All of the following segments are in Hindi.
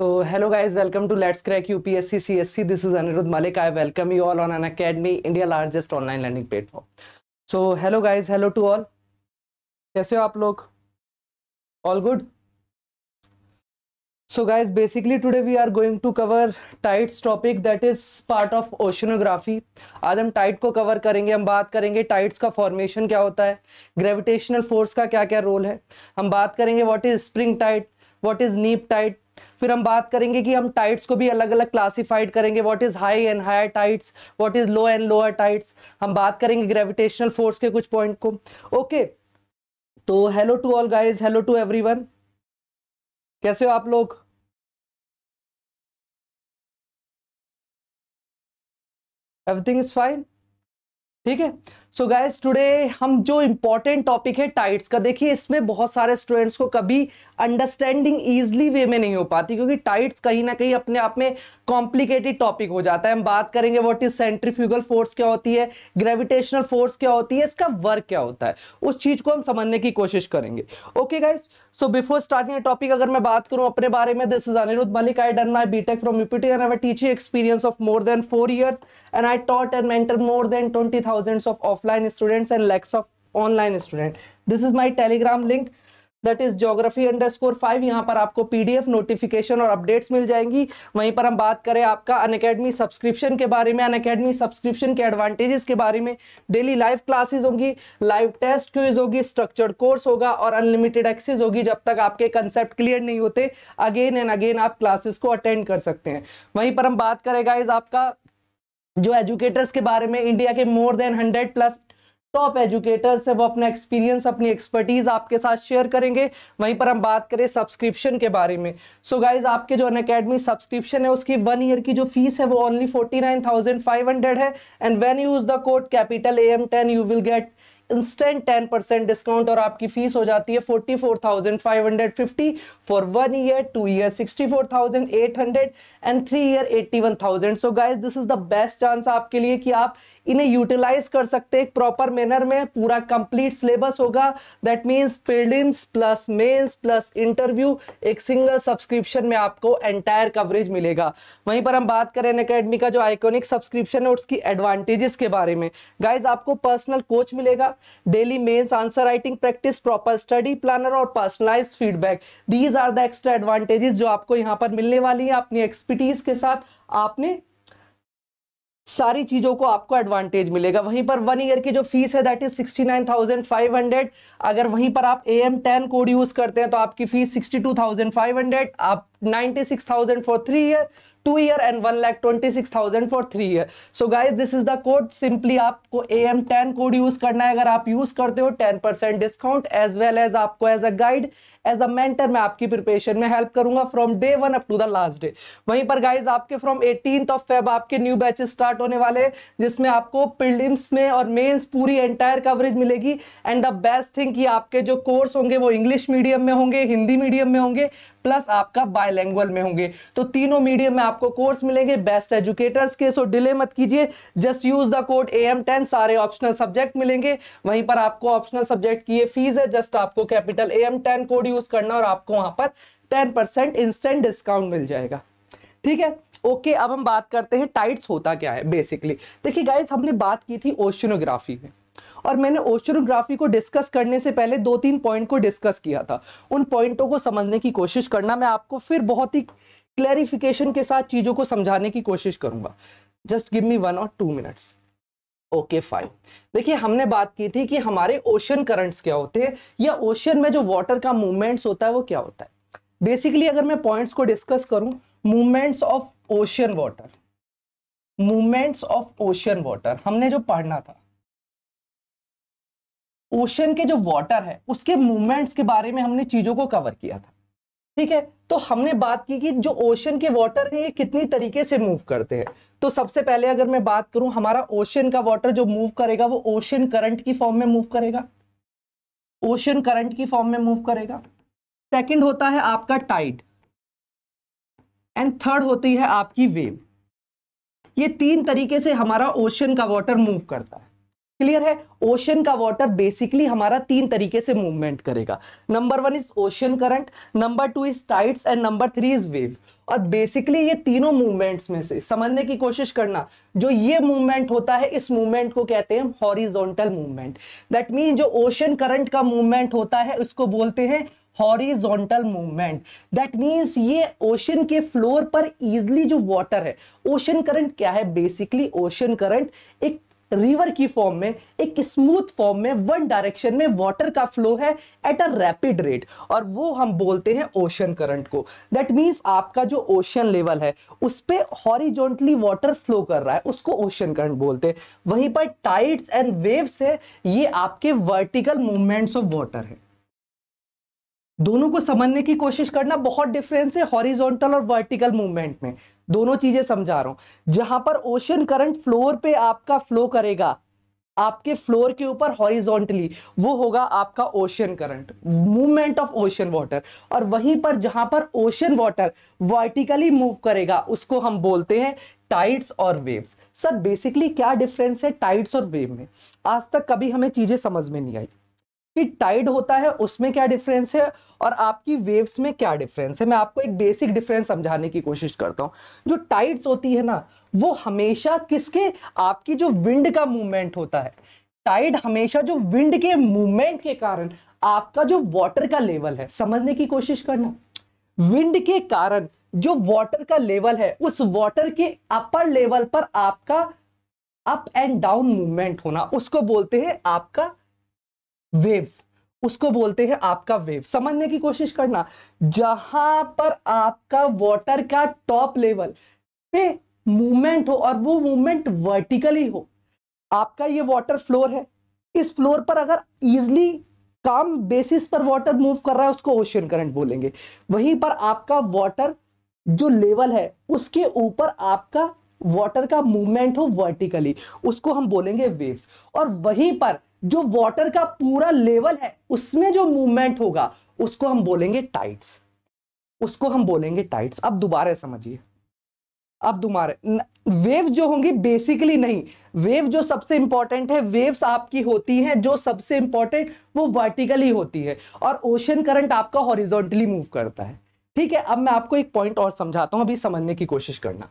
तो hello guys welcome to let's crack UPSC CSC this is Anirudh Malik I welcome you all on Unacademy India largest online learning platform so hello guys hello to all कैसे हो आप लोग all good so guys basically today we are going to cover tides topic that is part of oceanography आज हम टाइट को कवर करेंगे हम बात करेंगे टाइट्स का फॉर्मेशन क्या होता है ग्रेविटेशनल फोर्स का क्या क्या रोल है हम बात करेंगे what is spring tide what is neap tide फिर हम बात करेंगे कि हम टाइट्स को भी अलग अलग क्लासिफाइड करेंगे what is high and higher tides what is low and lower tides हम बात करेंगे ग्रेविटेशनल फोर्स के कुछ पॉइंट को ओके तो hello to all guys hello to everyone कैसे हो आप लोग एवरीथिंग इज फाइन ठीक है सो गाइस टुडे हम जो इंपॉर्टेंट टॉपिक है टाइट्स का देखिए इसमें बहुत सारे स्टूडेंट्स को कभी अंडरस्टैंडिंग ईजली वे में नहीं हो पाती क्योंकि टाइट्स कहीं ना कहीं अपने आप में कॉम्प्लिकेटेड टॉपिक हो जाता है हम बात करेंगे व्हाट इज सेंट्रीफ्यूगल फोर्स क्या होती है ग्रेविटेशनल फोर्स क्या होती है इसका वर्क क्या होता है उस चीज को हम समझने की कोशिश करेंगे okay guys so before starting topic अगर मैं बात करूं अपने बारे में this is Anirudh Malik I done my BTech from UPT and teaching experience of more than four year and I taught and mentor more than twenty thousands of offline students and lakhs of online student this is my telegram link that is geography underscore स्कोर फाइव यहाँ पर आपको पीडीएफ नोटिफिकेशन और अपडेट्स मिल जाएंगी वहीं पर हम बात करें आपका अन अकेडमी सब्सक्रिप्शन के बारे में अन अकेडमी सब्सक्रिप्शन के एडवांटेजेस के बारे में डेली लाइव क्लासेज होंगी लाइव टेस्ट क्यूज होगी स्ट्रक्चर्ड कोर्स होगा और अनलिमिटेड एक्सेस होगी जब तक आपके कंसेप्ट क्लियर नहीं होते अगेन एंड अगेन आप क्लासेस को अटेंड कर सकते हैं वहीं पर हम बात करेगा इस आपका जो एजुकेटर्स के बारे में इंडिया के more than hundred plus top educators है वो अपना एक्सपीरियंस अपनी एक्सपर्टीज आपके साथ शेयर करेंगे वहीं पर हम बात करें सब्सक्रिप्शन के बारे में सो so गाइज आपके जो अन अकेडमी सब्सक्रिप्शन है उसकी वन ईयर की जो फीस है वो only forty nine thousand five hundred है and when use the code capital A M ten you will get instant ten percent discount और आपकी फीस हो जाती है forty four thousand five hundred fifty for one year two year sixty four thousand eight hundred and three year eighty one thousand so guys this is the best chance आपके लिए कि आप इन्हें यूटिलाइज कर सकते हैं प्रॉपर मैनर में पूरा कंप्लीट सिलेबस होगा that means prelims plus mains plus interview एक सिंगल सब्सक्रिप्शन में आपको एंटायर कवरेज मिलेगा वहीं पर हम बात करें अकेडमी का जो आइकोनिक सब्सक्रिप्शन है उसकी एडवांटेजेस के बारे में गाइज आपको पर्सनल कोच मिलेगा daily mains answer writing practice proper study planner और personalize feedback these are the extra advantages जो आपको यहाँ पर मिलने वाली है अपनी एक्सपर्टीज के साथ आपने सारी चीजों को आपको एडवांटेज मिलेगा वहीं पर वन ईयर की जो फीस है that is sixty nine thousand five hundred अगर वहीं पर आप A M ten code use करते हैं तो आपकी fees sixty two thousand five hundred आप ninety six thousand for three year two year and one lakh twenty six thousand for three year so guys this is the code simply आपको A M ten code use करना है अगर आप यूज करते हो ten percent discount as well as आपको as a guide as a mentor मैं आपकी प्रिपरेशन में हेल्प करूंगा from day one up to the last day वहीं पर गाइज आपके फ्रॉम एटीन ऑफ फेब आपके न्यू बैचेस स्टार्ट होने वाले जिसमें आपको प्रिलिम्स में और मेन्स पूरी एंटायर कवरेज मिलेगी एंड द बेस्ट थिंग कि आपके जो कोर्स होंगे वो इंग्लिश मीडियम में होंगे हिंदी मीडियम में होंगे प्लस आपका बायलैंग्वल में होंगे तो तीनों मीडियम में आपको कोर्स मिलेंगे बेस्ट एजुकेटर्स के सो डिले मत कीजिए just use the code A M ten सारे ऑप्शनल सब्जेक्ट मिलेंगे वहीं पर आपको ऑप्शनल सब्जेक्ट की ये फीस है जस्ट आपको capital A M ten code use करना और आपको वहां पर टेन परसेंट इंस्टेंट डिस्काउंट मिल जाएगा ठीक है ओके okay, अब हम बात करते हैं टाइट्स होता क्या है बेसिकली देखिए गाइज हमने बात की थी ओशनोग्राफी में और मैंने ओशनोग्राफी को डिस्कस करने से पहले दो तीन पॉइंट को डिस्कस किया था उन पॉइंटों को समझने की कोशिश करना मैं आपको फिर बहुत ही क्लैरिफिकेशन के साथ चीज़ों को समझाने की कोशिश करूंगा जस्ट गिव मी वन और टू मिनट्स ओके फाइन देखिए हमने बात की थी कि हमारे ओशन करंट्स क्या होते हैं या ओशन में जो वाटर का मूवमेंट्स होता है वो क्या होता है बेसिकली अगर मैं पॉइंट्स को डिस्कस करूं movements of ocean water movements of ocean water हमने जो पढ़ना था ओशन के जो वाटर है उसके मूवमेंट्स के बारे में हमने चीजों को कवर किया था ठीक है तो हमने बात की कि जो ओशन के वाटर है ये कितनी तरीके से मूव करते हैं तो सबसे पहले अगर मैं बात करूं हमारा ओशन का वाटर जो मूव करेगा वो ओशन करंट की फॉर्म में मूव करेगा ओशन करंट की फॉर्म में मूव करेगा सेकंड होता है आपका टाइट एंड थर्ड होती है आपकी वेव ये तीन तरीके से हमारा ओशन का वाटर मूव करता है क्लियर है ओशन का वाटर बेसिकली हमारा तीन तरीके से मूवमेंट करेगा number one is ocean current number two is tides and number three is wave और बेसिकली ये तीनों मूवमेंट्स में से समझने की कोशिश करना जो ये मूवमेंट होता है इस मूवमेंट को कहते हैं हॉरिजोंटल मूवमेंट दैट मीन जो ओशन करंट का मूवमेंट होता है उसको बोलते हैं हॉरिजोंटल मूवमेंट दैट मीन्स ये ओशन के फ्लोर पर इजली जो वाटर है ओशन करंट क्या है बेसिकली ओशन करंट एक रिवर की फॉर्म में एक स्मूथ फॉर्म में वन डायरेक्शन में वाटर का फ्लो है एट अ रैपिड रेट और वो हम बोलते हैं ओशन करंट को दैट मीन्स आपका जो ओशन लेवल है उस पर हॉरिजोंटली वाटर फ्लो कर रहा है उसको ओशन करंट बोलते हैं वहीं पर टाइड्स एंड वेव्स है ये आपके वर्टिकल मूवमेंट्स ऑफ वाटर है दोनों को समझने की कोशिश करना बहुत डिफरेंस है हॉरिजॉन्टल और वर्टिकल मूवमेंट में दोनों चीजें समझा रहा हूं जहां पर ओशन करंट फ्लोर पे आपका फ्लो करेगा आपके फ्लोर के ऊपर हॉरिजॉन्टली वो होगा आपका ocean current movement of ocean water और वहीं पर जहां पर ओशन वाटर वर्टिकली मूव करेगा उसको हम बोलते हैं टाइड्स और वेव्स सर बेसिकली क्या डिफरेंस है टाइड्स और वेव में आज तक कभी हमें चीजें समझ में नहीं आई कि टाइड होता है उसमें क्या डिफरेंस है और आपकी वेव्स में क्या डिफरेंस है मैं आपको एक बेसिक डिफरेंस समझाने की कोशिश करता हूँ जो टाइड्स होती है ना वो हमेशा किसके आपकी जो विंड का मूवमेंट होता है टाइड हमेशा जो विंड के मूवमेंट के कारण आपका जो वाटर का लेवल है समझने की कोशिश करना विंड के कारण जो वाटर का लेवल है उस वाटर के अपर लेवल पर आपका अप एंड डाउन मूवमेंट होना उसको बोलते हैं आपका वेव्स उसको बोलते हैं आपका वेव समझने की कोशिश करना जहां पर आपका वाटर का टॉप लेवल पे मूवमेंट हो और वो मूवमेंट वर्टिकली हो आपका ये वाटर फ्लोर है इस फ्लोर पर अगर इजिली काम बेसिस पर वाटर मूव कर रहा है उसको ओशियन करंट बोलेंगे वहीं पर आपका वाटर जो लेवल है उसके ऊपर आपका वाटर का मूवमेंट हो वर्टिकली उसको हम बोलेंगे वेव्स और वहीं पर जो वाटर का पूरा लेवल है उसमें जो मूवमेंट होगा उसको हम बोलेंगे टाइट्स उसको हम बोलेंगे टाइट्स अब दोबारा समझिए अब दोबारा वेव जो होंगी बेसिकली नहीं वेव जो सबसे इंपॉर्टेंट है वेव्स आपकी होती हैं जो सबसे इंपॉर्टेंट वो वर्टिकली होती है और ओशन करंट आपका हॉरिजॉन्टली मूव करता है ठीक है अब मैं आपको एक पॉइंट और समझाता हूं अभी समझने की कोशिश करना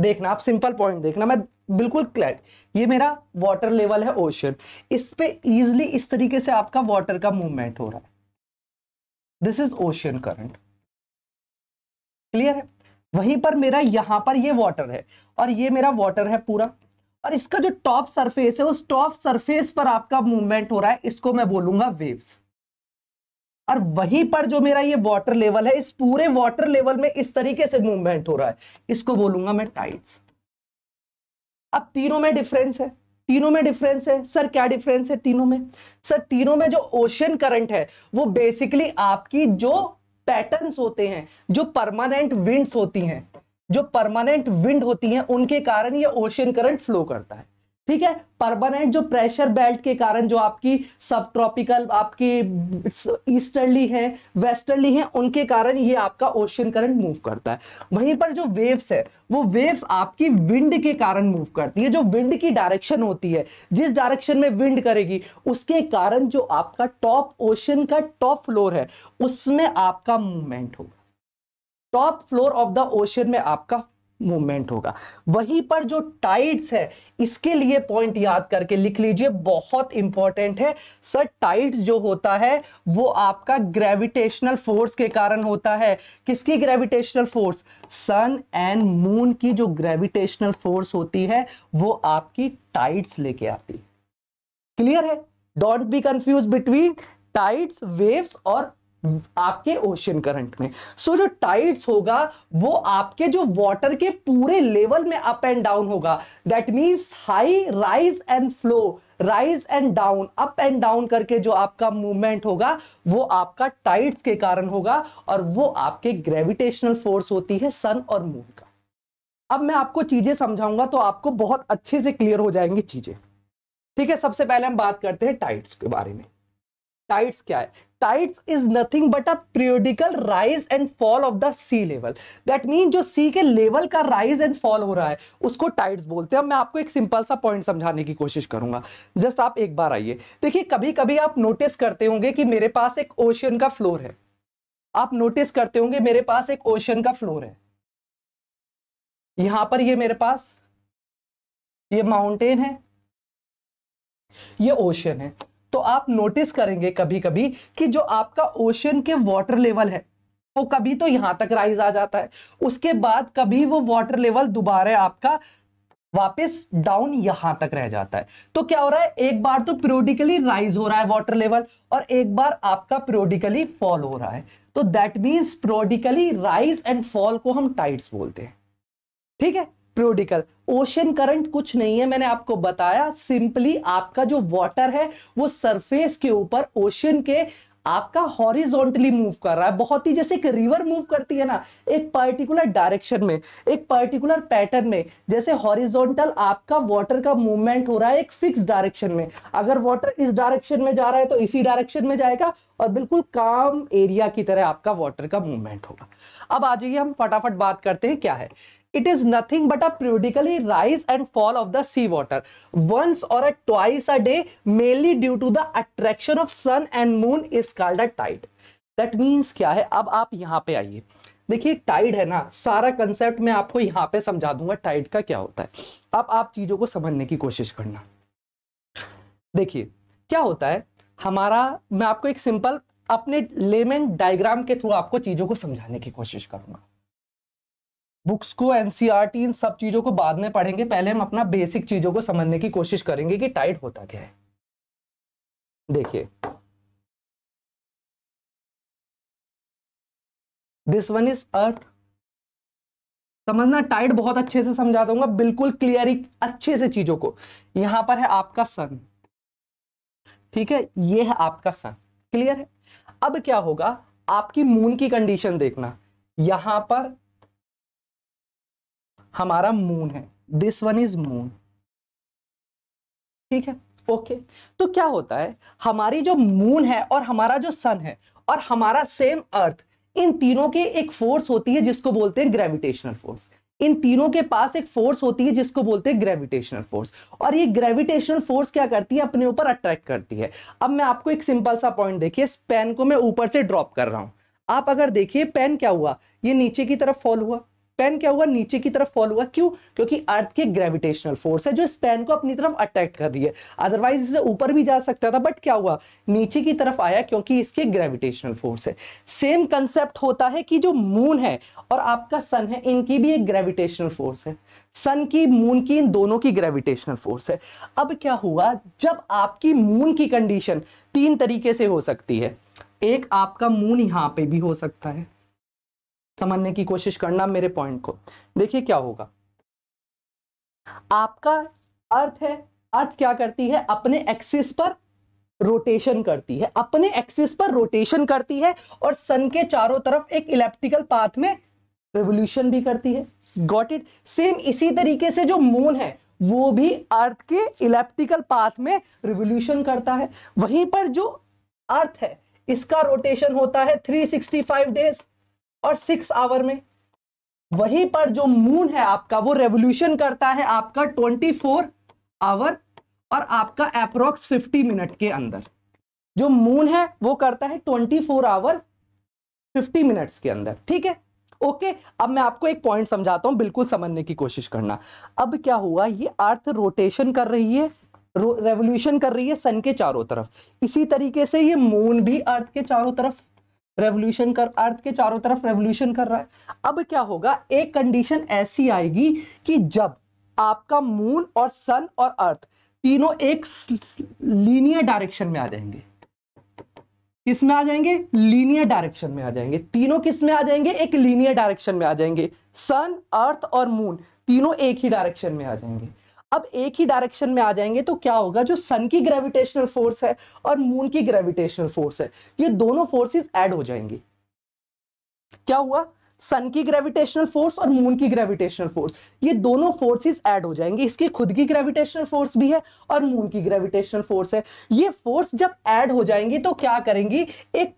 देखना आप सिंपल पॉइंट देखना मैं बिल्कुल क्लैट ये मेरा वाटर लेवल है ओशन इस पे इजिली इस तरीके से आपका वाटर का मूवमेंट हो रहा है this is ocean current clear है वहीं पर मेरा यहां पर ये वाटर है और ये मेरा वाटर है पूरा और इसका जो टॉप सरफेस है उस टॉप सरफेस पर आपका मूवमेंट हो रहा है इसको मैं बोलूंगा वेव्स और वहीं पर जो मेरा ये वाटर लेवल है इस पूरे वाटर लेवल में इस तरीके से मूवमेंट हो रहा है इसको बोलूंगा मैं टाइट्स अब तीनों में डिफरेंस है तीनों में डिफरेंस है सर क्या डिफरेंस है तीनों में सर तीनों में जो ओशियन करंट है वो बेसिकली आपकी जो पैटर्न्स होते हैं जो परमानेंट विंड्स होती हैं जो परमानेंट विंड होती हैं उनके कारण ये ओशियन करंट फ्लो करता है ठीक है परमानेंट जो प्रेशर बेल्ट के कारण जो आपकी सब ट्रॉपिकल आपकी ईस्टर्ली है वेस्टर्ली है उनके कारण ये आपका ओशियन करंट मूव करता है वहीं पर जो वेव्स है वो वेव्स आपकी विंड के कारण मूव करती है जो विंड की डायरेक्शन होती है जिस डायरेक्शन में विंड करेगी उसके कारण जो आपका टॉप ओशन का टॉप फ्लोर है उसमें आपका मूवमेंट होगा top floor of the ocean में आपका मूवमेंट होगा वहीं पर जो टाइड्स है इसके लिए पॉइंट याद करके लिख लीजिए बहुत इंपॉर्टेंट है सर टाइड्स जो होता है वो आपका ग्रेविटेशनल फोर्स के कारण होता है किसकी gravitational force sun and moon की जो ग्रेविटेशनल फोर्स होती है वो आपकी टाइड्स लेके आती है क्लियर है don't be confuse between tides waves और आपके ओशियन करंट में सो so, जो टाइड्स होगा वो आपके जो वाटर के पूरे लेवल में अप एंड डाउन होगा that means high rise and flow rise and down up and down करके जो आपका मूवमेंट होगा वो आपका टाइड्स के कारण होगा और वो आपके ग्रेविटेशनल फोर्स होती है सन और मून का अब मैं आपको चीजें समझाऊंगा तो आपको बहुत अच्छे से क्लियर हो जाएंगी चीजें ठीक है सबसे पहले हम बात करते हैं टाइड्स के बारे में टाइट्स क्या है tides is nothing but a periodical rise and fall of the sea level that mean जो सी के लेवल का राइज एंड फॉल हो रहा है उसको टाइट्स बोलते हैं मैं आपको एक सिंपल सा पॉइंट समझाने की कोशिश करूंगा जस्ट आप एक बार आइए देखिए कभी कभी आप नोटिस करते होंगे कि मेरे पास एक ओशियन का फ्लोर है आप नोटिस करते होंगे मेरे पास एक ओशियन का फ्लोर है यहां पर ये मेरे पास ये माउंटेन है ये ओशियन है तो आप नोटिस करेंगे कभी कभी कि जो आपका ओशन के वाटर लेवल है वो कभी तो यहां तक राइज आ जाता है उसके बाद कभी वो वाटर लेवल दोबारा आपका वापस डाउन यहां तक रह जाता है तो क्या हो रहा है एक बार तो प्रोडिकली राइज हो रहा है वाटर लेवल और एक बार आपका प्रोडिकली फॉल हो रहा है तो that means periodically rise and fall को हम टाइट्स बोलते हैं ठीक है प्योडिकल ओशन करंट कुछ नहीं है मैंने आपको बताया सिंपली आपका जो वाटर है वो सरफेस के ऊपर ओशन के आपका हॉरिजॉन्टली मूव कर रहा है बहुत ही जैसे एक रिवर मूव करती है ना एक पर्टिकुलर डायरेक्शन में एक पर्टिकुलर पैटर्न में जैसे हॉरिजॉन्टल आपका वाटर का मूवमेंट हो रहा है एक फिक्स डायरेक्शन में अगर वाटर इस डायरेक्शन में जा रहा है तो इसी डायरेक्शन में जाएगा और बिल्कुल काम एरिया की तरह आपका वॉटर का मूवमेंट होगा अब आ जाइए हम फटाफट बात करते हैं क्या है it is nothing but a periodically rise and fall of the sea water once or a twice a day mainly due to the attraction of sun and moon is called a tide that means क्या है अब आप यहाँ पे आइए देखिए टाइड है ना सारा कंसेप्ट मैं आपको यहाँ पे समझा दूंगा टाइड का क्या होता है अब आप चीजों को समझने की कोशिश करना देखिए क्या होता है हमारा मैं आपको एक सिंपल अपने लेमेन डायग्राम के थ्रू आपको चीजों को समझाने की कोशिश करूंगा बुक्स को एनसीआर e इन सब चीजों को बाद में पढ़ेंगे पहले हम अपना बेसिक चीजों को समझने की कोशिश करेंगे कि टाइट होता क्या है देखिए दिस वन इज अर्थ समझना टाइट बहुत अच्छे से समझा दूंगा बिल्कुल क्लियर अच्छे से चीजों को यहां पर है आपका सन ठीक है ये है आपका सन क्लियर है अब क्या होगा आपकी मून की कंडीशन देखना यहां पर हमारा मून है दिस वन इज मून ठीक है ओके okay. तो क्या होता है हमारी जो मून है और हमारा जो सन है और हमारा सेम अर्थ इन तीनों की एक फोर्स होती है जिसको बोलते हैं ग्रेविटेशनल फोर्स इन तीनों के पास एक फोर्स होती है जिसको बोलते हैं ग्रेविटेशनल फोर्स और ये ग्रेविटेशनल फोर्स क्या करती है अपने ऊपर अट्रैक्ट करती है अब मैं आपको एक सिंपल सा पॉइंट देखिए इस पेन को मैं ऊपर से ड्रॉप कर रहा हूं आप अगर देखिए पेन क्या हुआ ये नीचे की तरफ फॉल हुआ पेन क्या हुआ नीचे की तरफ फॉल हुआ क्यों क्योंकि अर्थ के ग्रेविटेशनल फोर्स है जो इस पेन को अपनी तरफ अट्रैक्ट कर रही है अदरवाइज इसे ऊपर भी जा सकता था बट क्या हुआ नीचे की तरफ आया क्योंकि इसके ग्रेविटेशनल फोर्स है सेम कंसेप्ट होता है कि जो मून है और आपका सन है इनकी भी एक ग्रेविटेशनल फोर्स है सन की मून की इन दोनों की ग्रेविटेशनल फोर्स है अब क्या हुआ जब आपकी मून की कंडीशन तीन तरीके से हो सकती है एक आपका मून यहां पे भी हो सकता है समझने की कोशिश करना मेरे पॉइंट को देखिए क्या होगा आपका अर्थ है अर्थ क्या करती है अपने एक्सिस पर रोटेशन करती है अपने एक्सिस पर रोटेशन करती है और सन के चारों तरफ एक इलेप्टिकल पाथ में रेवोल्यूशन भी करती है गॉट इट सेम इसी तरीके से जो मून है वो भी अर्थ के इलेप्टिकल पाथ में रिवोल्यूशन करता है वहीं पर जो अर्थ है इसका रोटेशन होता है 365 डेज और सिक्स आवर में वहीं पर जो मून है आपका वो रेवोल्यूशन करता है आपका ट्वेंटी फोर आवर और आपका अप्रोक्स फिफ्टी मिनट के अंदर जो मून है वो करता है twenty four hour fifty minutes के अंदर ठीक है ओके okay, अब मैं आपको एक पॉइंट समझाता हूं बिल्कुल समझने की कोशिश करना अब क्या हुआ ये अर्थ रोटेशन कर रही है रेवोल्यूशन कर रही है सन के चारों तरफ इसी तरीके से ये मून भी अर्थ के चारों तरफ रेवोल्यूशन कर अर्थ के चारों तरफ रेवोल्यूशन कर रहा है अब क्या होगा एक कंडीशन ऐसी आएगी कि जब आपका मून और सन और अर्थ तीनों एक लीनियर डायरेक्शन में आ जाएंगे किस में आ जाएंगे लीनियर डायरेक्शन में आ जाएंगे तीनों किस में आ जाएंगे एक लीनियर डायरेक्शन में आ जाएंगे सन अर्थ और मून तीनों एक ही डायरेक्शन में आ जाएंगे अब एक ही डायरेक्शन में आ जाएंगे तो क्या होगा जो सन की ग्रेविटेशनल फोर्स है और मून की ग्रेविटेशनल फोर्स है ये दोनों फोर्सेस ऐड हो जाएंगी क्या हुआ सन की ग्रेविटेशनल फोर्स और मून की ग्रेविटेशनल फोर्स ये दोनों फोर्सेस ऐड हो जाएंगे इसकी खुद की ग्रेविटेशनल फोर्स भी है और मून की ग्रेविटेशनल फोर्स है ये फोर्स जब ऐड हो जाएंगी तो क्या करेंगी एक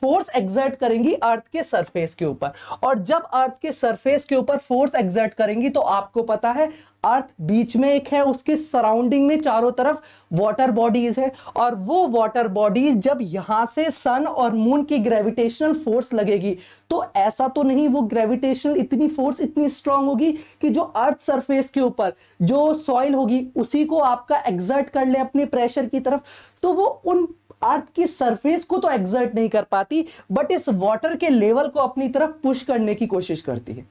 फोर्स एग्जर्ट करेंगी अर्थ के सरफेस के ऊपर और जब अर्थ के सरफेस के ऊपर फोर्स एग्जर्ट करेंगी तो आपको पता है अर्थ बीच में एक है उसके सराउंडिंग में चारों तरफ वाटर बॉडीज है और वो वाटर बॉडीज जब यहां से सन और मून की ग्रेविटेशनल फोर्स लगेगी तो ऐसा तो नहीं वो ग्रेविटेशनल इतनी फोर्स इतनी स्ट्रांग होगी कि जो अर्थ सरफेस के ऊपर जो सॉइल होगी उसी को आपका एग्जर्ट कर ले अपने प्रेशर की तरफ तो वो उन अर्थ की सरफेस को तो एग्जर्ट नहीं कर पाती बट इस वाटर के लेवल को अपनी तरफ पुश करने की कोशिश करती है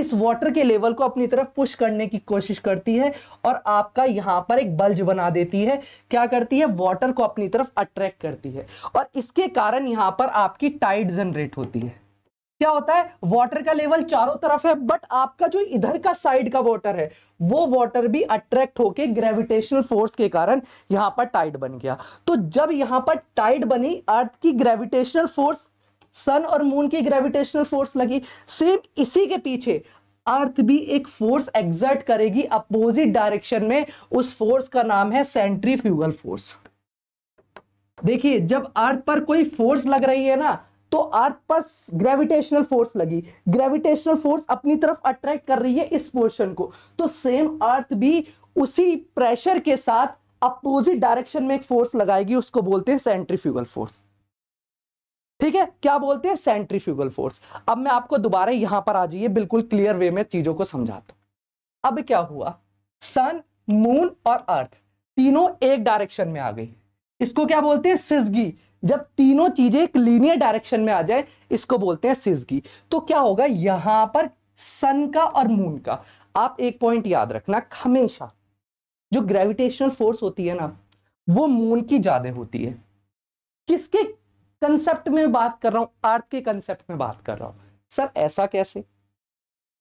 इस वाटर के लेवल को अपनी तरफ पुश करने की कोशिश करती है और आपका यहाँ पर एक बल्ज बना देती है क्या करती है वाटर को अपनी तरफ अट्रैक्ट करती है और इसके कारण यहाँ पर आपकी टाइड जनरेट होती है क्या होता है वाटर का लेवल चारों तरफ है बट आपका जो इधर का साइड का वाटर है वो वाटर भी अट्रैक्ट होके ग्रेविटेशनल फोर्स के कारण यहां पर टाइड बन गया तो जब यहां पर टाइड बनी अर्थ की ग्रेविटेशनल फोर्स सन और मून की ग्रेविटेशनल फोर्स लगी सेम इसी के पीछे अर्थ भी एक फोर्स एग्जर्ट करेगी अपोजिट डायरेक्शन में उस फोर्स का नाम है सेंट्री फ्यूगल फोर्स देखिए जब अर्थ पर कोई फोर्स लग रही है ना तो अर्थ पर ग्रेविटेशनल फोर्स लगी ग्रेविटेशनल फोर्स अपनी तरफ अट्रैक्ट कर रही है इस पोर्शन को तो सेम अर्थ भी उसी प्रेशर के साथ अपोजिट डायरेक्शन में एक फोर्स लगाएगी उसको बोलते हैं सेंट्रीफ्यूगल फोर्स ठीक है क्या बोलते हैं सेंट्रीफ्यूगल फोर्स अब मैं आपको दोबारा यहां पर आ जाइए बिल्कुल क्लियर वे में चीजों को समझाता हूं अब क्या हुआ सन मून और अर्थ तीनों एक डायरेक्शन में आ गई इसको क्या बोलते हैं सिजगी जब तीनों चीजें एक लीनियर डायरेक्शन में आ जाए इसको बोलते हैं सिजगी तो क्या होगा यहां पर सन का और मून का आप एक पॉइंट याद रखना हमेशा जो ग्रेविटेशनल फोर्स होती है ना वो मून की ज्यादा होती है किसके कंसेप्ट में बात कर रहा हूं अर्थ के कंसेप्ट में बात कर रहा हूं सर ऐसा कैसे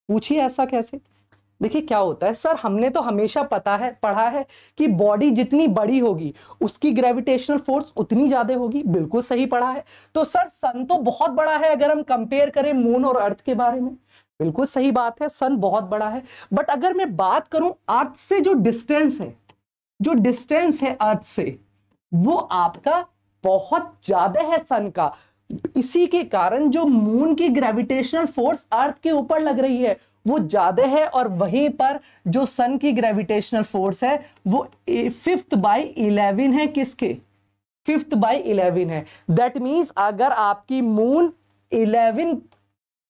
पूछिए ऐसा कैसे देखिए क्या होता है सर हमने तो हमेशा पता है पढ़ा है कि बॉडी जितनी बड़ी होगी उसकी ग्रेविटेशनल फोर्स उतनी ज्यादा होगी बिल्कुल सही पढ़ा है तो सर सन तो बहुत बड़ा है अगर हम कंपेयर करें मून और अर्थ के बारे में बिल्कुल सही बात है सन बहुत बड़ा है बट अगर मैं बात करूं अर्थ से जो डिस्टेंस है जो डिस्टेंस है अर्थ से वो आपका बहुत ज्यादा है सन का इसी के कारण जो मून की ग्रेविटेशनल फोर्स अर्थ के ऊपर लग रही है वो ज़्यादा है और वहीं पर जो सन की ग्रेविटेशनल फोर्स है वो फिफ्थ बाई इलेवन है किसके फिफ्थ बाई इलेवन है दैट मीन्स अगर आपकी moon eleven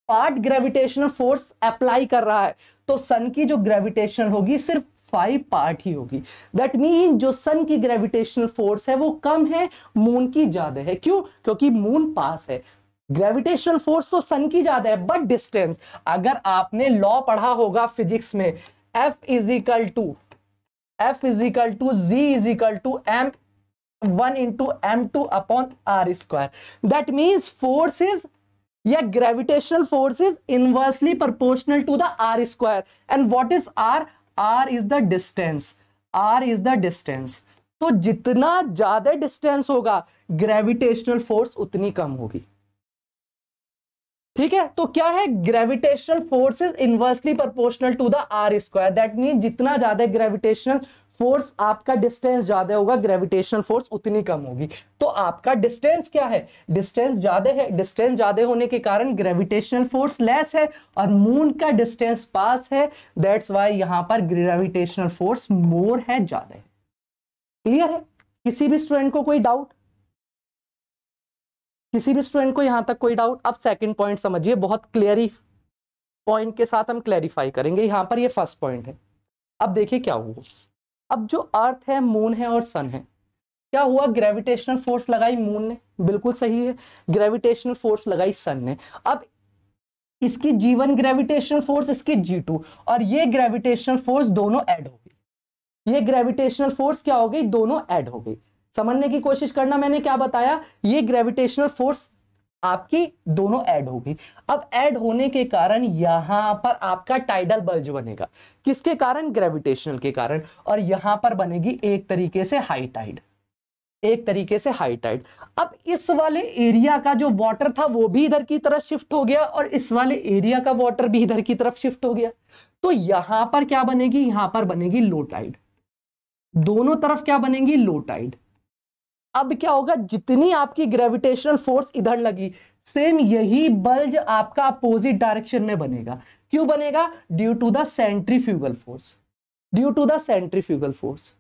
part gravitational force apply कर रहा है तो सन की जो ग्रेविटेशनल होगी सिर्फ फाइव पार्ट ही होगी दैट मीन जो सन की ग्रेविटेशनल फोर्स है वो कम है मून की ज्यादा है क्यों क्योंकि मून पास है ग्रेविटेशनल फोर्स तो सन की ज्यादा है बट डिस्टेंस अगर आपने लॉ पढ़ा होगा फिजिक्स में F is equal to F is equal to G is equal to M one into M two upon R square that means forces या gravitational force is inversely proportional to the R square and what is R R is the distance R is the distance तो जितना ज्यादा डिस्टेंस होगा ग्रेविटेशनल फोर्स उतनी कम होगी ठीक है तो क्या है gravitational forces inversely proportional to the R square that mean जितना ज्यादा ग्रेविटेशनल फोर्स आपका डिस्टेंस ज्यादा होगा ग्रेविटेशनल फोर्स उतनी कम होगी तो आपका डिस्टेंस क्या है डिस्टेंस ज्यादा है डिस्टेंस ज्यादा होने के कारण ग्रेविटेशनल फोर्स लेस है और मून का डिस्टेंस पास है दैट्स वाई यहां पर ग्रेविटेशनल फोर्स मोर है ज्यादा क्लियर है किसी भी स्टूडेंट को कोई डाउट किसी भी स्टूडेंट को यहाँ तक कोई डाउट अब सेकंड पॉइंट समझिए बहुत क्लियरी पॉइंट के साथ हम क्लैरिफाई करेंगे यहाँ पर ये फर्स्ट पॉइंट है अब देखिए क्या हुआ अब जो अर्थ है मून है और सन है क्या हुआ ग्रेविटेशनल फोर्स लगाई मून ने बिल्कुल सही है ग्रेविटेशनल फोर्स लगाई सन ने अब इसकी जीवन ग्रेविटेशनल फोर्स इसकी जी टू और ये ग्रेविटेशनल फोर्स दोनों ऐड हो गई ये ग्रेविटेशनल फोर्स क्या हो गई दोनों ऐड हो गई समझने की कोशिश करना मैंने क्या बताया ये ग्रेविटेशनल फोर्स आपकी दोनों ऐड होगी अब ऐड होने के कारण यहां पर आपका टाइडल बल्ज बनेगा किसके कारण ग्रेविटेशनल के कारण और यहां पर बनेगी एक तरीके से हाई टाइड एक तरीके से हाई टाइड अब इस वाले एरिया का जो वाटर था वो भी इधर की तरफ शिफ्ट हो गया और इस वाले एरिया का वाटर भी इधर की तरफ शिफ्ट हो गया तो यहां पर क्या बनेगी यहां पर बनेगी लो टाइड दोनों तरफ क्या बनेगी लो टाइड अब क्या होगा जितनी आपकी ग्रेविटेशनल फोर्स इधर लगी सेम यही बल्ज आपका अपोजिट डायरेक्शन में बनेगा क्यों बनेगा due to the centrifugal force due to the centrifugal force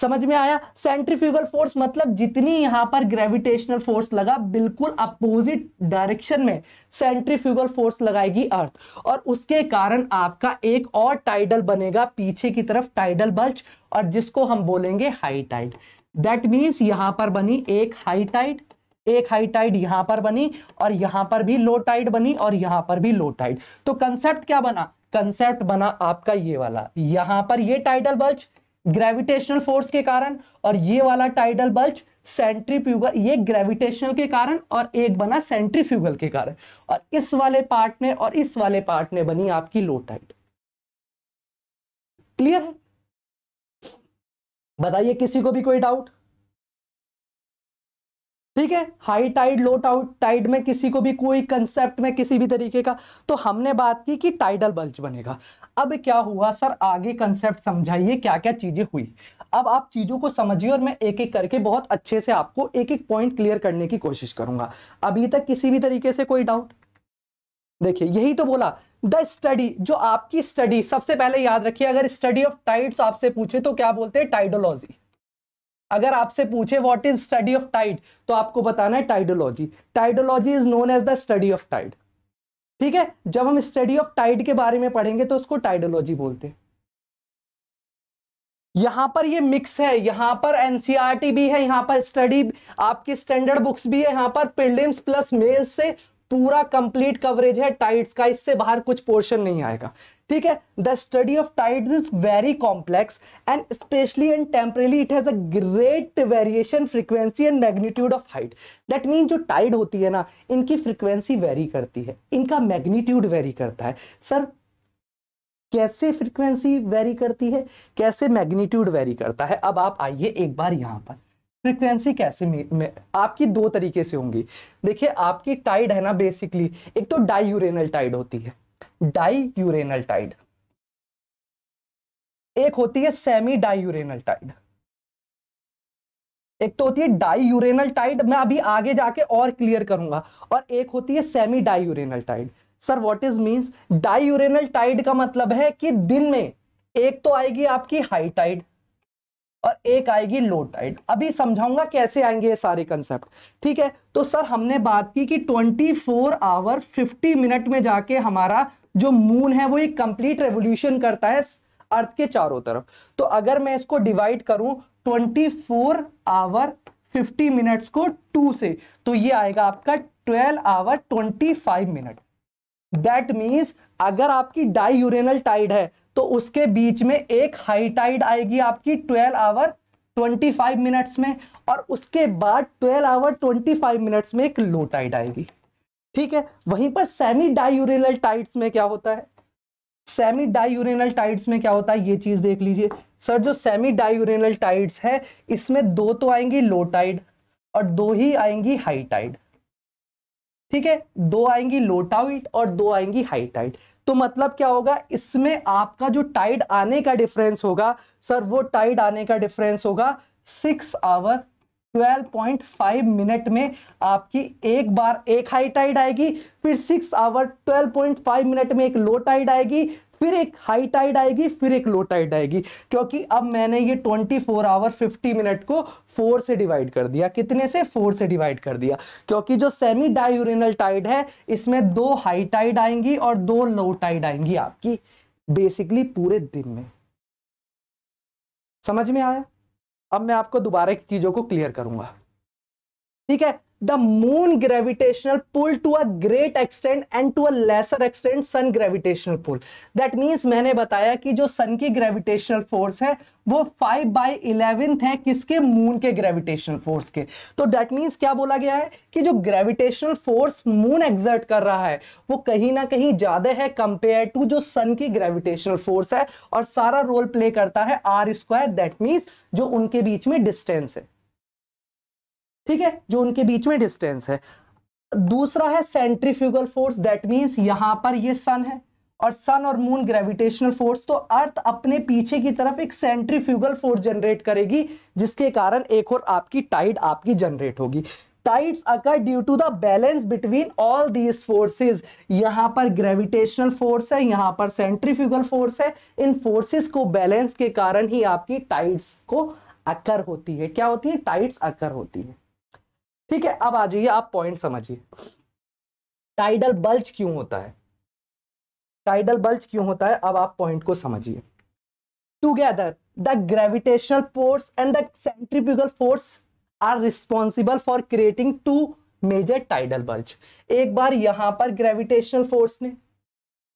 समझ में आया सेंट्रीफ्यूगल फोर्स मतलब जितनी यहां पर ग्रेविटेशनल फोर्स लगा बिल्कुल अपोजिट डायरेक्शन में सेंट्रीफ्यूगल फोर्स लगाएगी अर्थ और उसके कारण आपका एक और टाइडल बनेगा पीछे की तरफ टाइडल बल्च और जिसको हम बोलेंगे हाई टाइड दैट मीन्स यहां पर बनी एक हाई टाइड एक हाई टाइड यहां पर बनी और यहां पर भी लो टाइड बनी और यहां पर भी लो टाइड तो कंसेप्ट क्या बना कंसेप्ट बना आपका ये वाला यहां पर ये टाइडल बल्च ग्रेविटेशनल फोर्स के कारण और ये वाला टाइडल बल्च सेंट्रीफ्यूगल ये ग्रेविटेशनल के कारण और एक बना सेंट्रीफ्यूगल के कारण और इस वाले पार्ट में और इस वाले पार्ट में बनी आपकी लो टाइड क्लियर है बताइए किसी को भी कोई डाउट ठीक है हाई टाइड लो टाउट टाइड में किसी को भी कोई कंसेप्ट में किसी भी तरीके का तो हमने बात की कि टाइडल बल्ज बनेगा अब क्या हुआ सर आगे कंसेप्ट समझाइए क्या क्या चीजें हुई अब आप चीजों को समझिए और मैं एक एक करके बहुत अच्छे से आपको एक एक पॉइंट क्लियर करने की कोशिश करूंगा अभी तक किसी भी तरीके से कोई डाउट देखिए यही तो बोला द स्टडी जो आपकी स्टडी सबसे पहले याद रखिए अगर स्टडी ऑफ टाइड्स आपसे पूछे तो क्या बोलते हैं टाइडोलॉजी अगर आपसे पूछे what is study of tide तो आपको बताना है tidology tidology is known as the study of tide ठीक है जब हम स्टडी ऑफ टाइड के बारे में पढ़ेंगे तो उसको टाइडोलॉजी बोलते हैं यहां पर ये मिक्स है यहां पर एनसीआरटी e भी है यहां पर स्टडी आपकी स्टैंडर्ड बुक्स भी है यहां पर प्रिलिम्स प्लस मेंस से पूरा कंप्लीट कवरेज है टाइड्स का इससे बाहर कुछ पोर्शन नहीं आएगा ठीक है the study of tide is very complex and spatially and temporally it has a great variation frequency and magnitude of height that mean जो टाइड होती है ना इनकी फ्रीक्वेंसी वेरी करती है इनका मैग्नीट्यूड वेरी करता है सर कैसे फ्रीक्वेंसी वेरी करती है कैसे मैग्नीट्यूड वेरी करता है अब आप आइए एक बार यहां पर फ्रीक्वेंसी कैसे में, में आपकी दो तरीके से होंगी देखिए आपकी टाइड है ना बेसिकली एक तो डाई यूरेनल टाइड होती है डाई यूरेनल टाइड एक होती है सेमी डाई यूरेनल टाइड एक तो होती है डाई यूरेनल टाइड मैं अभी आगे जाके और क्लियर करूंगा और एक होती है semi diurnal tide sir what is means diurnal tide का मतलब है कि दिन में एक तो आएगी आपकी हाई टाइड और एक आएगी लो टाइड अभी समझाऊंगा कैसे आएंगे ये सारे कंसेप्ट ठीक है तो सर हमने बात की कि 24 आवर फिफ्टी मिनट में जाके हमारा जो मून है वो एक कंप्लीट रेवोल्यूशन करता है अर्थ के चारों तरफ तो अगर मैं इसको डिवाइड करूं 24 आवर फिफ्टी मिनट्स को टू से तो ये आएगा आपका 12 आवर 25 मिनट दैट मीन्स अगर आपकी डाई यूरेनल टाइड है तो उसके बीच में एक हाई टाइड आएगी आपकी ट्वेल्व आवर 25 मिनट्स में और उसके बाद 12 आवर 25 मिनट्स में एक लो टाइड आएगी ठीक है वहीं पर सेमी डायूरिनल टाइड्स में क्या होता है सेमी डायूरिनल टाइड्स में क्या होता है ये चीज देख लीजिए सर जो सेमी डायूरिनल टाइड्स है इसमें दो तो आएंगी लो टाइड और दो ही आएंगी हाई टाइड ठीक है दो आएंगी लो टाइड और दो आएंगी हाई टाइड तो मतलब क्या होगा इसमें आपका जो टाइड आने का डिफरेंस होगा सर वो टाइड आने का डिफरेंस होगा सिक्स आवर 12.5 मिनट में आपकी एक बार एक हाई टाइड आएगी फिर सिक्स आवर 12.5 मिनट में एक लो टाइड आएगी फिर एक हाई टाइड आएगी फिर एक लो टाइड आएगी क्योंकि अब मैंने ये 24 आवर फिफ्टी मिनट को 4 से डिवाइड कर दिया कितने से 4 से डिवाइड कर दिया क्योंकि जो सेमी डायूरिनल टाइड है इसमें दो हाई टाइड आएंगी और दो लो टाइड आएंगी आपकी बेसिकली पूरे दिन में समझ में आया अब मैं आपको दोबारा चीजों को क्लियर करूंगा ठीक है the moon gravitational pull to a great extent and to a lesser extent sun gravitational pull that means मैंने बताया कि जो सन की ग्रेविटेशनल फोर्स है वो फाइव बाई इलेवेंथ है किसके मून के ग्रेविटेशनल फोर्स के तो डेट मीन्स क्या बोला गया है कि जो ग्रेविटेशनल फोर्स मून एग्जर्ट कर रहा है वो कहीं ना कहीं ज्यादा है कंपेयर टू जो सन की ग्रेविटेशनल फोर्स है और सारा रोल प्ले करता है आर स्क्वायर दैट मीन्स जो उनके बीच में डिस्टेंस है ठीक है जो उनके बीच में डिस्टेंस है दूसरा है सेंट्रीफ्यूगल फोर्स दैट मीन्स यहां पर ये सन है और सन और मून ग्रेविटेशनल फोर्स तो अर्थ अपने पीछे की तरफ एक सेंट्रीफ्यूगल फोर्स जनरेट करेगी जिसके कारण एक और आपकी टाइड आपकी जनरेट होगी tides occur due to the balance between all these forces यहां पर ग्रेविटेशनल फोर्स है यहाँ पर सेंट्रीफ्यूगल फोर्स है इन फोर्सेस को बैलेंस के कारण ही आपकी टाइड्स को अकर होती है क्या होती है टाइड्स अकर होती है ठीक है अब आ जाइए आप पॉइंट समझिए टाइडल बल्ज क्यों होता है टाइडल बल्ज क्यों होता है अब आप पॉइंट को समझिए together the gravitational force and the centrifugal force are responsible for creating two major tidal bulge एक बार यहां पर ग्रेविटेशनल फोर्स ने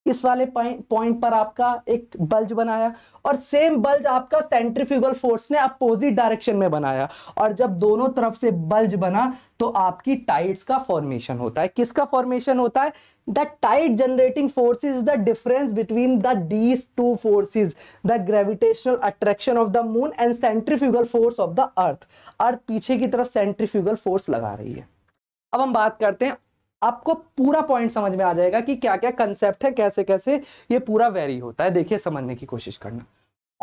इस वाले पॉइंट पर आपका एक बल्ज बनाया और सेम बल्ज आपका सेंट्रीफ्यूगल फोर्स ने अपोजिट डायरेक्शन में बनाया और जब दोनों तरफ से बल्ज बना तो आपकी टाइड्स का फॉर्मेशन होता है किसका फॉर्मेशन होता है the tide generating force is the difference between the these two forces the gravitational attraction of the moon and centrifugal force of the earth earth पीछे की तरफ सेंट्रीफ्यूगल फोर्स लगा रही है अब हम बात करते हैं आपको पूरा पॉइंट समझ में आ जाएगा कि क्या क्या कंसेप्ट है कैसे कैसे ये पूरा वेरी होता है देखिए समझने की कोशिश करना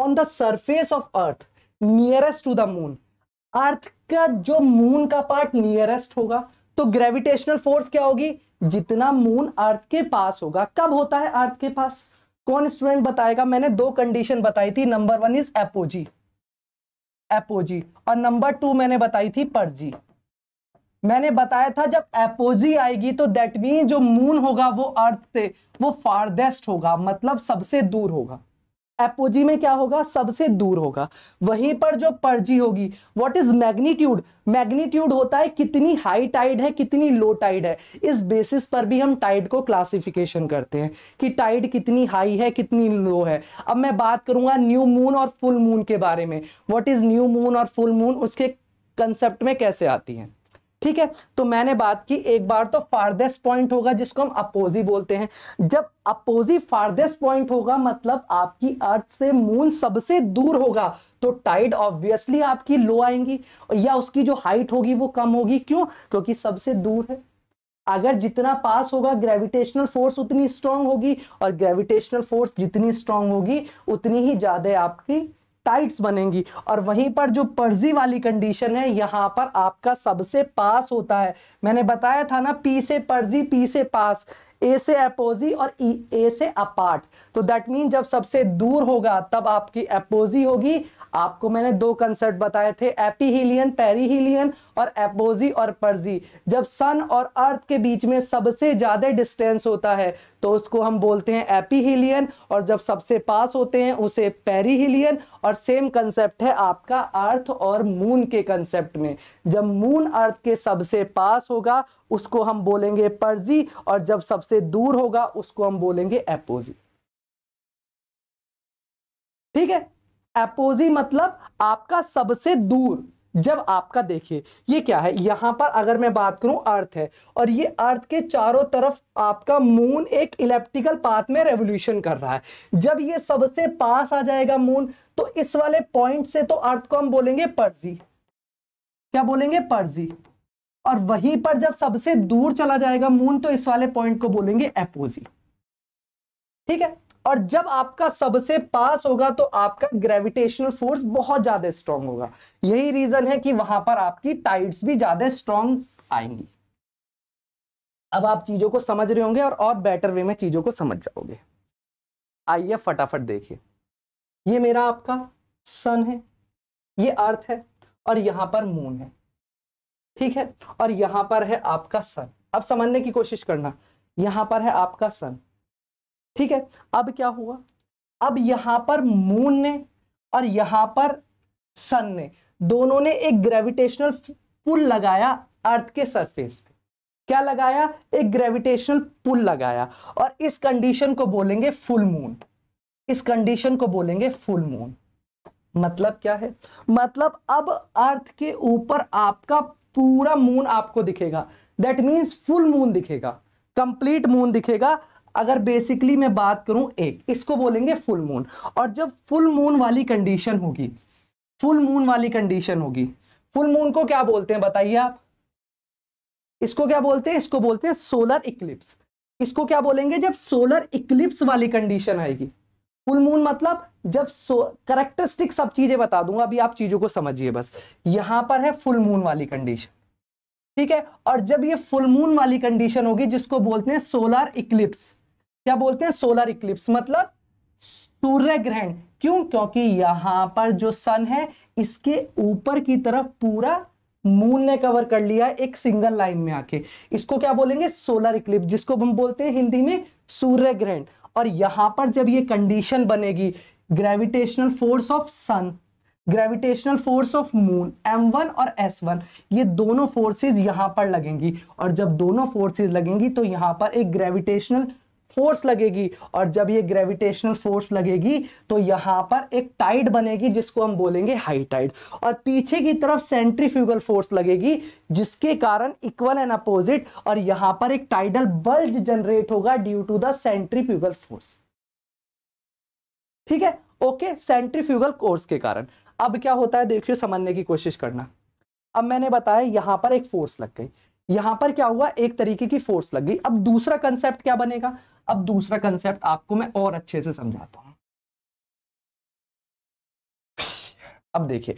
on the surface of earth nearest to the moon earth का जो मून का पार्ट नियरेस्ट होगा तो ग्रेविटेशनल फोर्स क्या होगी जितना मून अर्थ के पास होगा कब होता है अर्थ के पास कौन स्टूडेंट बताएगा मैंने दो कंडीशन बताई थी number one is apogee apogee और नंबर टू मैंने बताई थी परजी मैंने बताया था जब एपोजी आएगी तो दैट मीन जो मून होगा वो अर्थ से वो फारदेस्ट होगा मतलब सबसे दूर होगा एपोजी में क्या होगा सबसे दूर होगा वहीं पर जो परजी होगी व्हाट इज मैग्नीट्यूड मैग्नीट्यूड होता है कितनी हाई टाइड है कितनी लो टाइड है इस बेसिस पर भी हम टाइड को क्लासिफिकेशन करते हैं कि टाइड कितनी हाई है कितनी लो है अब मैं बात करूंगा न्यू मून और फुल मून के बारे में वॉट इज न्यू मून और फुल मून उसके कंसेप्ट में कैसे आती है ठीक है तो मैंने बात की एक बार तो फारदेस्ट पॉइंट होगा जिसको हम अपोजी बोलते हैं जब अपोजी फारदेस्ट पॉइंट होगा मतलब आपकी अर्थ से मून सबसे दूर होगा तो टाइड ऑब्वियसली आपकी लो आएंगी या उसकी जो हाइट होगी वो कम होगी क्यों क्योंकि सबसे दूर है अगर जितना पास होगा ग्रेविटेशनल फोर्स उतनी स्ट्रांग होगी और ग्रेविटेशनल फोर्स जितनी स्ट्रांग होगी उतनी ही ज्यादा आपकी टाइट्स बनेंगी और वहीं पर जो पर्जी वाली कंडीशन है यहां पर आपका सबसे पास होता है मैंने बताया था ना पी से पर्जी पी से पास ए से अपोजी और ई ए से अपार्ट तो दैट मीन जब सबसे दूर होगा तब आपकी अपोजी होगी आपको मैंने दो कंसेप्ट बताए थे एपीहीलियन पेरीहीलियन और एपोजी और पर्जी जब सन और अर्थ के बीच में सबसे ज्यादा डिस्टेंस होता है तो उसको हम बोलते हैं एपीहीलियन और जब सबसे पास होते हैं उसे पेरीहीलियन और सेम कंसेप्ट है आपका अर्थ और मून के कंसेप्ट में जब मून अर्थ के सबसे पास होगा उसको हम बोलेंगे पर्जी और जब सबसे दूर होगा उसको हम बोलेंगे एपोजी ठीक है एपोजी मतलब आपका सबसे दूर जब आपका देखिए ये क्या है यहां पर अगर मैं बात करूं अर्थ है और ये अर्थ के चारों तरफ आपका मून एक इलेप्टिकल पाथ में रेवोल्यूशन कर रहा है जब ये सबसे पास आ जाएगा मून तो इस वाले पॉइंट से तो अर्थ को हम बोलेंगे पर्जी क्या बोलेंगे पर्जी और वहीं पर जब सबसे दूर चला जाएगा मून तो इस वाले पॉइंट को बोलेंगे एपोजी ठीक है और जब आपका सबसे पास होगा तो आपका ग्रेविटेशनल फोर्स बहुत ज्यादा स्ट्रांग होगा यही रीजन है कि वहां पर आपकी टाइड्स भी ज्यादा स्ट्रांग आएंगी अब आप चीजों को समझ रहे होंगे और और बेटर वे में चीजों को समझ जाओगे आइए फटाफट देखिए ये मेरा आपका सन है ये अर्थ है और यहां पर मून है ठीक है और यहां पर है आपका सन अब समझने की कोशिश करना यहां पर है आपका सन ठीक है अब क्या हुआ अब यहां पर मून ने और यहां पर सन ने दोनों ने एक ग्रेविटेशनल पुल लगाया अर्थ के सरफेस पे क्या लगाया एक ग्रेविटेशनल पुल लगाया और इस कंडीशन को बोलेंगे फुल मून इस कंडीशन को बोलेंगे फुल मून मतलब क्या है मतलब अब अर्थ के ऊपर आपका पूरा मून आपको दिखेगा दैट मीन्स फुल मून दिखेगा कंप्लीट मून दिखेगा अगर बेसिकली मैं बात करूं एक इसको बोलेंगे फुल मून और जब फुल मून वाली कंडीशन होगी फुल मून वाली कंडीशन होगी फुल मून को क्या बोलते हैं बताइए आप इसको क्या बोलते हैं इसको बोलते हैं सोलर इक्लिप्स इसको क्या बोलेंगे जब सोलर इक्लिप्स वाली कंडीशन आएगी फुल मून मतलब जब सो करेक्टरिस्टिक सब चीजें बता दूंगा अभी आप चीजों को समझिए बस यहां पर है फुल मून वाली कंडीशन ठीक है और जब ये फुल मून वाली कंडीशन होगी जिसको बोलते हैं सोलर इक्लिप्स क्या बोलते हैं सोलर इक्लिप्स मतलब सूर्य ग्रहण क्यों क्योंकि यहां पर जो सन है इसके ऊपर की तरफ पूरा मून ने कवर कर लिया एक सिंगल लाइन में आके इसको क्या बोलेंगे सोलर इक्लिप्स जिसको हम बोलते हैं हिंदी में सूर्य ग्रहण और यहां पर जब ये कंडीशन बनेगी gravitational force of sun gravitational force of moon M1 और S1 ये दोनों फोर्सेस यहां पर लगेंगी और जब दोनों फोर्सेस लगेंगी तो यहां पर एक ग्रेविटेशनल फोर्स लगेगी और जब ये ग्रेविटेशनल फोर्स लगेगी तो यहां पर एक टाइड बनेगी जिसको हम बोलेंगे हाई टाइड और पीछे की तरफ सेंट्रीफ्यूगल फोर्स लगेगी जिसके कारण इक्वल एंड अपोजिट और यहां पर एक टाइडल बल्ज जनरेट होगा due to the centrifugal force ठीक है ओके सेंट्रीफ्यूगल कोर्स के कारण अब क्या होता है देखिए समझने की कोशिश करना अब मैंने बताया यहां पर एक फोर्स लग गई यहां पर क्या हुआ एक तरीके की फोर्स लग गई अब दूसरा कंसेप्ट क्या बनेगा अब दूसरा कंसेप्ट आपको मैं और अच्छे से समझाता हूं अब देखिए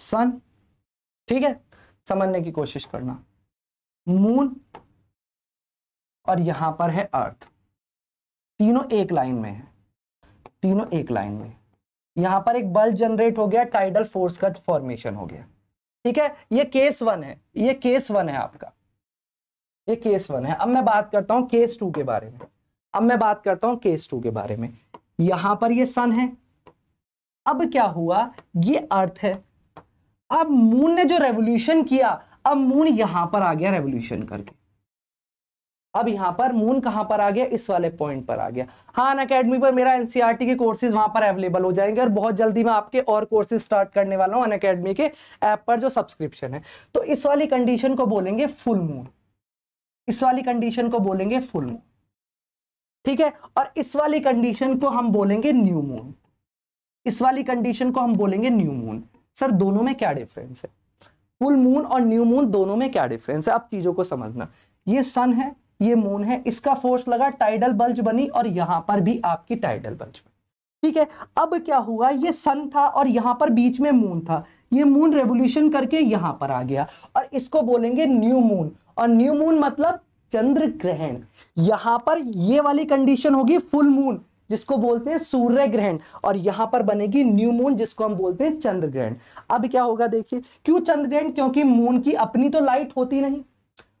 सन ठीक है समझने की कोशिश करना मून और यहां पर है अर्थ तीनों एक लाइन में है तीनों एक लाइन में यहां पर एक बल जनरेट हो गया टाइडल फोर्स का फॉर्मेशन हो गया ठीक है ये केस वन है ये केस वन है आपका ये केस वन है अब मैं बात करता हूं केस टू के बारे में अब मैं बात करता हूं केस टू के बारे में यहां पर ये सन है अब क्या हुआ ये अर्थ है अब मून ने जो रेवोल्यूशन किया अब मून यहां पर आ गया रेवोल्यूशन करके अब यहां पर मून कहां पर आ गया इस वाले पॉइंट पर आ गया हाँ अकेडमी पर मेरा एनसीआरटी e के कोर्सेज वहां पर अवेलेबल हो जाएंगे और बहुत जल्दी मैं आपके और कोर्सेज स्टार्ट करने वाला अन अकेडमी के ऐप पर जो सब्सक्रिप्शन है तो इस वाली कंडीशन को बोलेंगे फुल मून इस वाली कंडीशन को बोलेंगे फुल मून ठीक है और इस वाली कंडीशन को हम बोलेंगे न्यू मून इस वाली कंडीशन को हम बोलेंगे न्यू मून सर दोनों में क्या डिफरेंस है फुल मून और न्यू मून दोनों में क्या डिफरेंस है आप चीजों को समझना ये सन है ये मून है इसका फोर्स लगा टाइडल बल्ज बनी और यहां पर भी आपकी टाइडल बल्ज ठीक है अब क्या हुआ ये सन था और यहां पर बीच में मून था ये मून रेवोल्यूशन करके यहां पर आ गया और इसको बोलेंगे न्यू मून और न्यू मून मतलब चंद्र ग्रहण यहां पर ये वाली कंडीशन होगी फुल मून जिसको बोलते हैं सूर्य ग्रहण और यहां पर बनेगी न्यू मून जिसको हम बोलते हैं चंद्र ग्रहण अब क्या होगा देखिए क्यों चंद्र ग्रहण क्योंकि मून की अपनी तो लाइट होती नहीं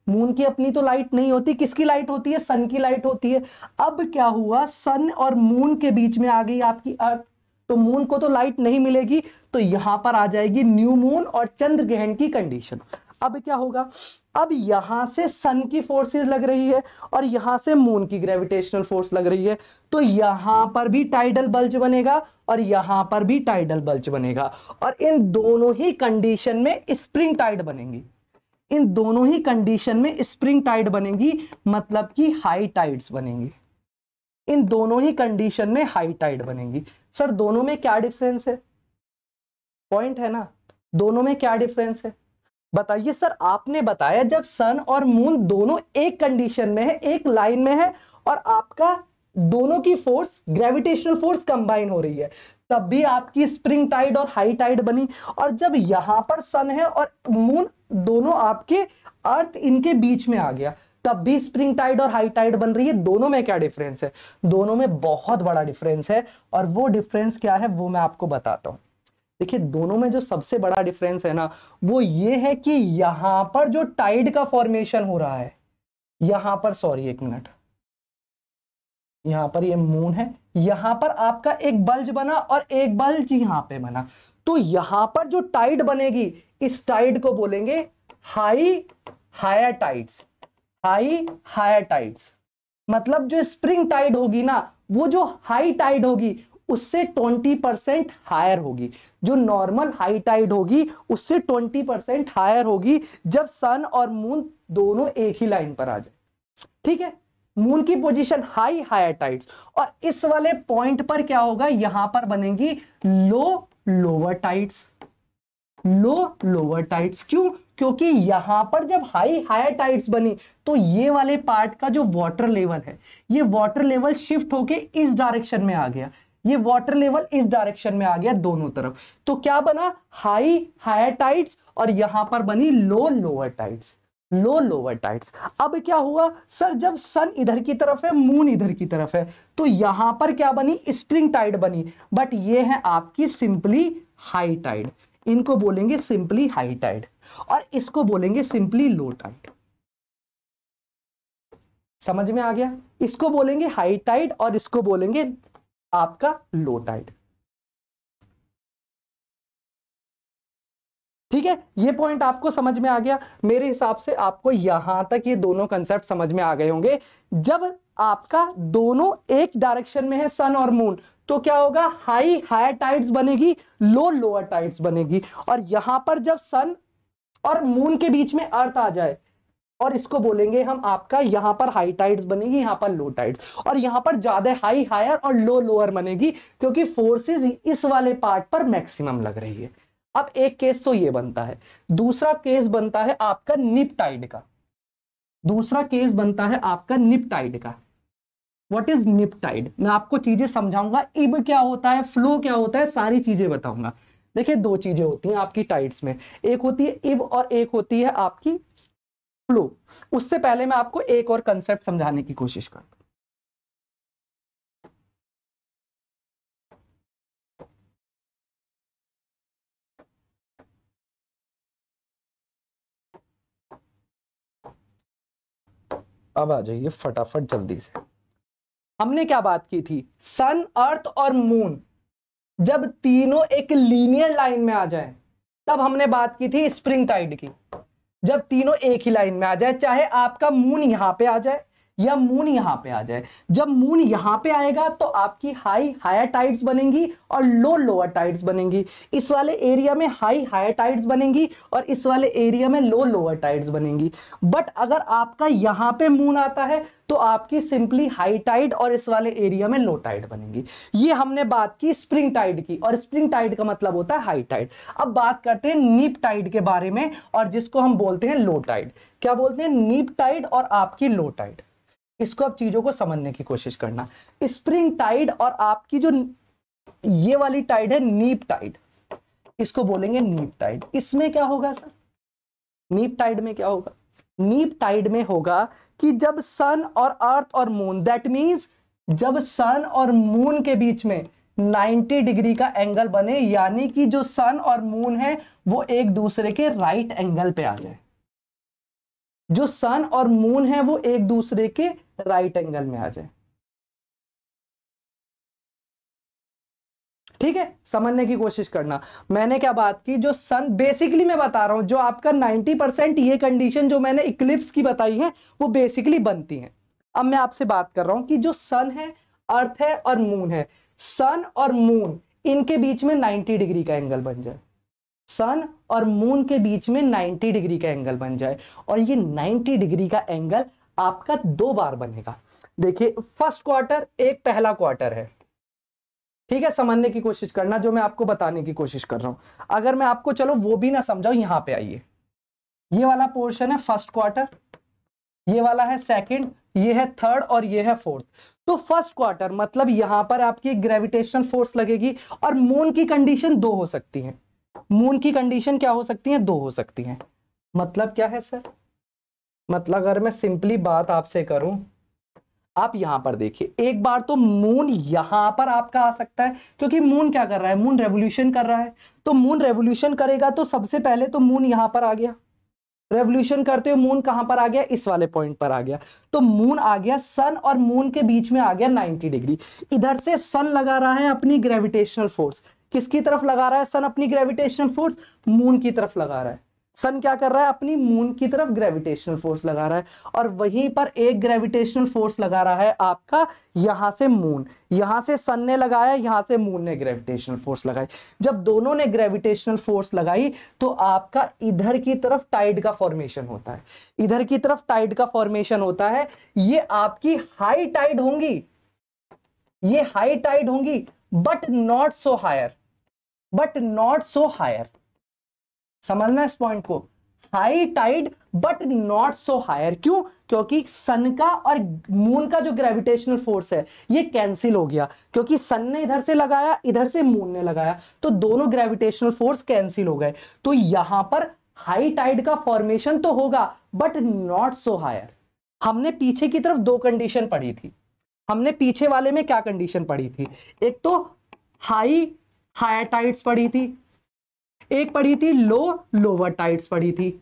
मून की अपनी तो लाइट नहीं होती किसकी लाइट होती है सन की लाइट होती है अब क्या हुआ सन और मून के बीच में आ गई आपकी अर्थ तो मून को तो लाइट नहीं मिलेगी तो यहां पर आ जाएगी न्यू मून और चंद्र ग्रहण की कंडीशन अब क्या होगा अब यहां से सन की फोर्सेस लग रही है और यहां से मून की ग्रेविटेशनल फोर्स लग रही है तो यहां पर भी टाइडल बल्ज बनेगा और यहां पर भी टाइडल बल्ज बनेगा और इन दोनों ही कंडीशन में स्प्रिंग टाइड बनेंगी इन दोनों ही कंडीशन में स्प्रिंग टाइड बनेगी मतलब कि हाई टाइड्स बनेंगी इन दोनों ही कंडीशन में हाई टाइड बनेगी सर दोनों में क्या डिफरेंस है पॉइंट है ना दोनों में क्या डिफरेंस है बताइए सर आपने बताया जब सन और मून दोनों एक कंडीशन में है एक लाइन में है और आपका दोनों की फोर्स ग्रेविटेशनल फोर्स कंबाइन हो रही है तब भी आपकी स्प्रिंग टाइड और हाई टाइड बनी और जब यहां पर सन है और मून दोनों आपके अर्थ इनके बीच में आ गया तब भी स्प्रिंग टाइड और हाई टाइड बन रही है दोनों में क्या डिफरेंस है दोनों में बहुत बड़ा डिफरेंस है और वो डिफरेंस क्या है वो मैं आपको बताता हूं देखिए दोनों में जो सबसे बड़ा डिफरेंस है ना वो ये है कि यहां पर जो टाइड का फॉर्मेशन हो रहा है यहां पर सॉरी एक मिनट यहां पर ये मून है यहां पर आपका एक बल्ज बना और एक बल्ज यहां पे बना तो यहां पर जो टाइड बनेगी इस टाइड को बोलेंगे high higher tides high higher tides मतलब जो स्प्रिंग टाइड होगी ना वो जो हाई टाइड होगी उससे 20 परसेंट हायर होगी जो नॉर्मल हाई टाइड होगी उससे 20 परसेंट हायर होगी जब सन और मून दोनों एक ही लाइन पर आ जाए ठीक है मून की पोजीशन हाई हायर टाइड्स और इस वाले पॉइंट पर क्या होगा यहां पर बनेंगी low lower tides low lower tides क्यों क्योंकि यहां पर जब हाई हायर टाइड्स बनी तो ये वाले पार्ट का जो वाटर लेवल है ये वाटर लेवल शिफ्ट होके इस डायरेक्शन में आ गया ये वाटर लेवल इस डायरेक्शन में आ गया दोनों तरफ तो क्या बना हाई हायर टाइड्स और यहां पर बनी low lower tides low lower tides अब क्या हुआ सर जब सन इधर की तरफ है मून इधर की तरफ है तो यहां पर क्या बनी स्प्रिंग टाइड बनी बट ये है आपकी सिंपली हाई टाइड इनको बोलेंगे सिंपली हाई टाइड और इसको बोलेंगे सिंपली लो टाइड समझ में आ गया इसको बोलेंगे हाई टाइड और इसको बोलेंगे आपका लो टाइड ठीक है ये पॉइंट आपको समझ में आ गया मेरे हिसाब से आपको यहां तक ये दोनों कंसेप्ट समझ में आ गए होंगे जब आपका दोनों एक डायरेक्शन में है सन और मून तो क्या होगा हाई हायर टाइड्स बनेगी लो लोअर टाइड्स बनेगी और यहां पर जब सन और मून के बीच में अर्थ आ जाए और इसको बोलेंगे हम आपका यहां पर हाई टाइड्स बनेगी यहां पर लो टाइड्स और यहां पर ज्यादा हाई हायर और लो लोअर बनेगी क्योंकि फोर्सेस इस वाले पार्ट पर मैक्सिमम लग रही है अब एक केस तो ये बनता है दूसरा केस बनता है आपका निपटाइड का दूसरा केस बनता है आपका निपटाइड का वट इज निपटाइड मैं आपको चीजें समझाऊंगा इब क्या होता है फ्लो क्या होता है सारी चीजें बताऊंगा देखिए दो चीजें होती हैं आपकी टाइड्स में एक होती है इब और एक होती है आपकी फ्लो उससे पहले मैं आपको एक और कंसेप्ट समझाने की कोशिश करता अब आ जाइए फटाफट जल्दी से हमने क्या बात की थी सन अर्थ और मून जब तीनों एक लीनियर लाइन में आ जाए तब हमने बात की थी स्प्रिंग टाइड की जब तीनों एक ही लाइन में आ जाए चाहे आपका मून यहां पे आ जाए या मून यहां पे आ जाए जब मून यहां पे आएगा तो आपकी हाई हायर टाइड्स बनेंगी और लो लोअर टाइड्स बनेंगी इस वाले एरिया में हाई हायर टाइड्स बनेंगी और इस वाले एरिया में लो लोअर टाइड्स बनेंगी बट अगर आपका यहाँ पे मून आता है तो आपकी सिंपली हाई टाइड और इस वाले एरिया में लो टाइड बनेगी ये हमने बात की स्प्रिंग टाइड की और स्प्रिंग टाइड का मतलब होता है हाई टाइड अब बात करते हैं नीप टाइड के बारे में और जिसको हम बोलते हैं लो टाइड क्या बोलते हैं नीप टाइड और आपकी लो टाइड इसको आप चीजों को समझने की कोशिश करना स्प्रिंग टाइड और आपकी जो ये वाली टाइड है नीप टाइड इसको बोलेंगे नीप टाइड इसमें क्या होगा सर नीप टाइड में क्या होगा नीप टाइड में होगा कि जब सन और अर्थ और मून दैट मीन्स जब सन और मून के बीच में 90 डिग्री का एंगल बने यानी कि जो सन और मून है वो एक दूसरे के राइट एंगल पे आ जाए जो सन और मून है वो एक दूसरे के राइट एंगल में आ जाए ठीक है समझने की कोशिश करना मैंने क्या बात की जो सन बेसिकली मैं बता रहा हूं जो आपका 90 परसेंट ये कंडीशन जो मैंने इक्लिप्स की बताई है वो बेसिकली बनती है अब मैं आपसे बात कर रहा हूं कि जो सन है अर्थ है और मून है सन और मून इनके बीच में 90 डिग्री का एंगल बन जाए सन और मून के बीच में 90 डिग्री का एंगल बन जाए और ये 90 डिग्री का एंगल आपका दो बार बनेगा देखिए फर्स्ट क्वार्टर एक पहला क्वार्टर है ठीक है समझने की कोशिश करना जो मैं आपको बताने की कोशिश कर रहा हूं अगर मैं आपको चलो वो भी ना समझाओ यहां पे आइए ये वाला पोर्शन है फर्स्ट क्वार्टर ये वाला है सेकंड ये है थर्ड और ये है फोर्थ तो फर्स्ट क्वार्टर मतलब यहां पर आपकी ग्रेविटेशन फोर्स लगेगी और मून की कंडीशन दो हो सकती है मून की कंडीशन क्या हो सकती है दो हो सकती है मतलब क्या है सर मतलब अगर मैं सिंपली बात आपसे करूं आप यहां पर देखिए एक बार तो मून यहां पर आपका आ सकता है क्योंकि मून क्या कर रहा है मून रेवोल्यूशन कर रहा है तो मून रेवोल्यूशन करेगा तो सबसे पहले तो मून यहां पर आ गया रेवोल्यूशन करते हुए मून कहां पर आ गया इस वाले पॉइंट पर आ गया तो मून आ गया सन और मून के बीच में आ गया 90 डिग्री इधर से सन लगा रहा है अपनी ग्रेविटेशनल फोर्स किसकी तरफ लगा रहा है सन अपनी ग्रेविटेशनल फोर्स मून की तरफ लगा रहा है सन क्या कर रहा है अपनी मून की तरफ ग्रेविटेशनल फोर्स लगा रहा है और वहीं पर एक ग्रेविटेशनल फोर्स लगा रहा है आपका यहां से मून यहां से सन ने लगाया यहां से मून ने ग्रेविटेशनल फोर्स लगाई जब दोनों ने ग्रेविटेशनल फोर्स लगाई तो आपका इधर की तरफ टाइड का फॉर्मेशन होता है इधर की तरफ टाइड का फॉर्मेशन होता है ये आपकी हाई टाइड होंगी ये हाई टाइड होंगी but not so higher but not so higher समझना इस पॉइंट को high tide but not so higher क्यों क्योंकि सन का और मून का जो ग्रेविटेशनल फोर्स है ये कैंसिल हो गया क्योंकि सन ने इधर से लगाया इधर से मून ने लगाया तो दोनों ग्रेविटेशनल फोर्स कैंसिल हो गए तो यहां पर हाई टाइड का फॉर्मेशन तो होगा बट नॉट सो हायर हमने पीछे की तरफ दो कंडीशन पढ़ी थी हमने पीछे वाले में क्या कंडीशन पढ़ी थी एक तो हाई हायर टाइड्स पढ़ी थी एक पढ़ी थी लो लोअर टाइड्स पढ़ी थी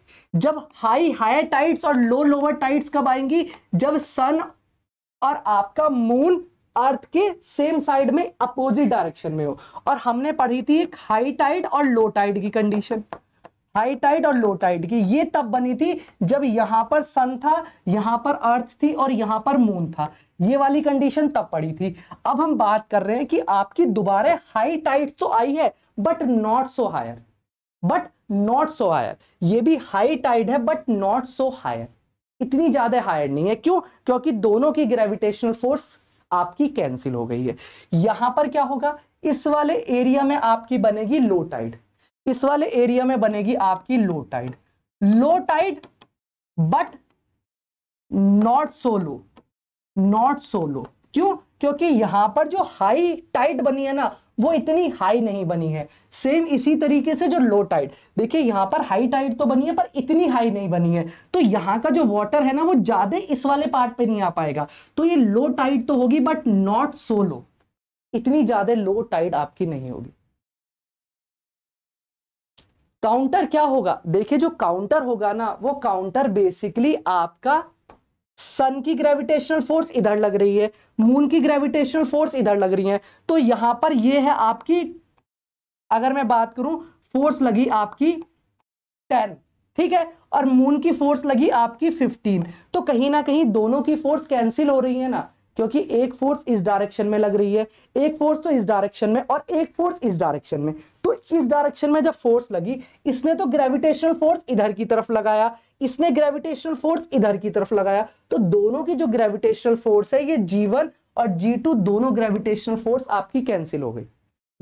जब हाई हायर टाइड्स और लो लोअर टाइड्स कब आएंगी जब सन और आपका मून अर्थ के सेम साइड में अपोजिट डायरेक्शन में हो और हमने पढ़ी थी एक हाई टाइड और लो टाइड की कंडीशन हाई टाइड और लो टाइड की ये तब बनी थी जब यहां पर सन था यहां पर अर्थ थी और यहां पर मून था ये वाली कंडीशन तब पड़ी थी अब हम बात कर रहे हैं कि आपकी दोबारा हाई टाइट तो आई है but not so higher but not so higher ये भी हाई टाइड है बट नॉट सो हायर इतनी ज्यादा हायर नहीं है क्यों क्योंकि दोनों की ग्रेविटेशनल फोर्स आपकी कैंसिल हो गई है यहां पर क्या होगा इस वाले एरिया में आपकी बनेगी लो टाइड इस वाले एरिया में बनेगी आपकी low tide low tide but not so low not so low क्यों क्योंकि यहां पर जो हाई टाइट बनी है ना वो इतनी हाई नहीं बनी है सेम इसी तरीके से जो लो टाइट देखिए यहां पर हाई टाइट तो बनी है पर इतनी हाई नहीं बनी है तो यहां का जो वाटर है ना वो ज्यादा इस वाले पार्ट पे नहीं आ पाएगा तो ये लो टाइट तो होगी बट नॉट सो लो इतनी ज्यादा लो टाइट आपकी नहीं होगी काउंटर क्या होगा देखिए जो काउंटर होगा ना वो काउंटर बेसिकली आपका सन की ग्रेविटेशनल फोर्स इधर लग रही है मून की ग्रेविटेशनल फोर्स इधर लग रही है तो यहां पर ये है आपकी अगर मैं बात करूं फोर्स लगी आपकी टेन ठीक है और मून की फोर्स लगी आपकी फिफ्टीन तो कहीं ना कहीं दोनों की फोर्स कैंसिल हो रही है ना क्योंकि एक फोर्स इस डायरेक्शन में लग रही है एक फोर्स तो इस डायरेक्शन में और एक फोर्स इस डायरेक्शन में तो इस डायरेक्शन में जब फोर्स लगी इसने तो ग्रेविटेशनल फोर्स इधर की तरफ लगाया इसने ग्रेविटेशनल फोर्स इधर की तरफ लगाया तो दोनों की जो ग्रेविटेशनल फोर्स है ये जी वन और जी टू दोनों ग्रेविटेशनल फोर्स आपकी कैंसिल हो गई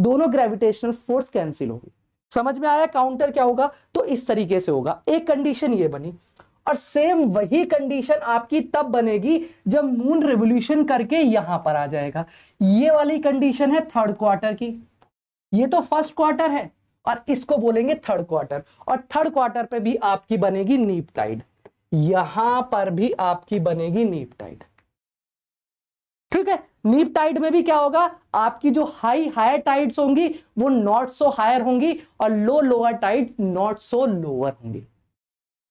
दोनों ग्रेविटेशनल फोर्स कैंसिल हो गई समझ में आया काउंटर क्या होगा तो इस तरीके से होगा एक कंडीशन ये बनी और सेम वही कंडीशन आपकी तब बनेगी जब मून रिवोल्यूशन करके यहां पर आ जाएगा ये वाली कंडीशन है थर्ड क्वार्टर की ये तो फर्स्ट क्वार्टर है और इसको बोलेंगे थर्ड क्वार्टर और थर्ड क्वार्टर पे भी आपकी बनेगी नीप टाइड यहां पर भी आपकी बनेगी नीप टाइड ठीक है नीप टाइड में भी क्या होगा आपकी जो हाई हायर टाइड्स होंगी वो नॉट सो हायर होंगी और low lower tide not so lower होंगी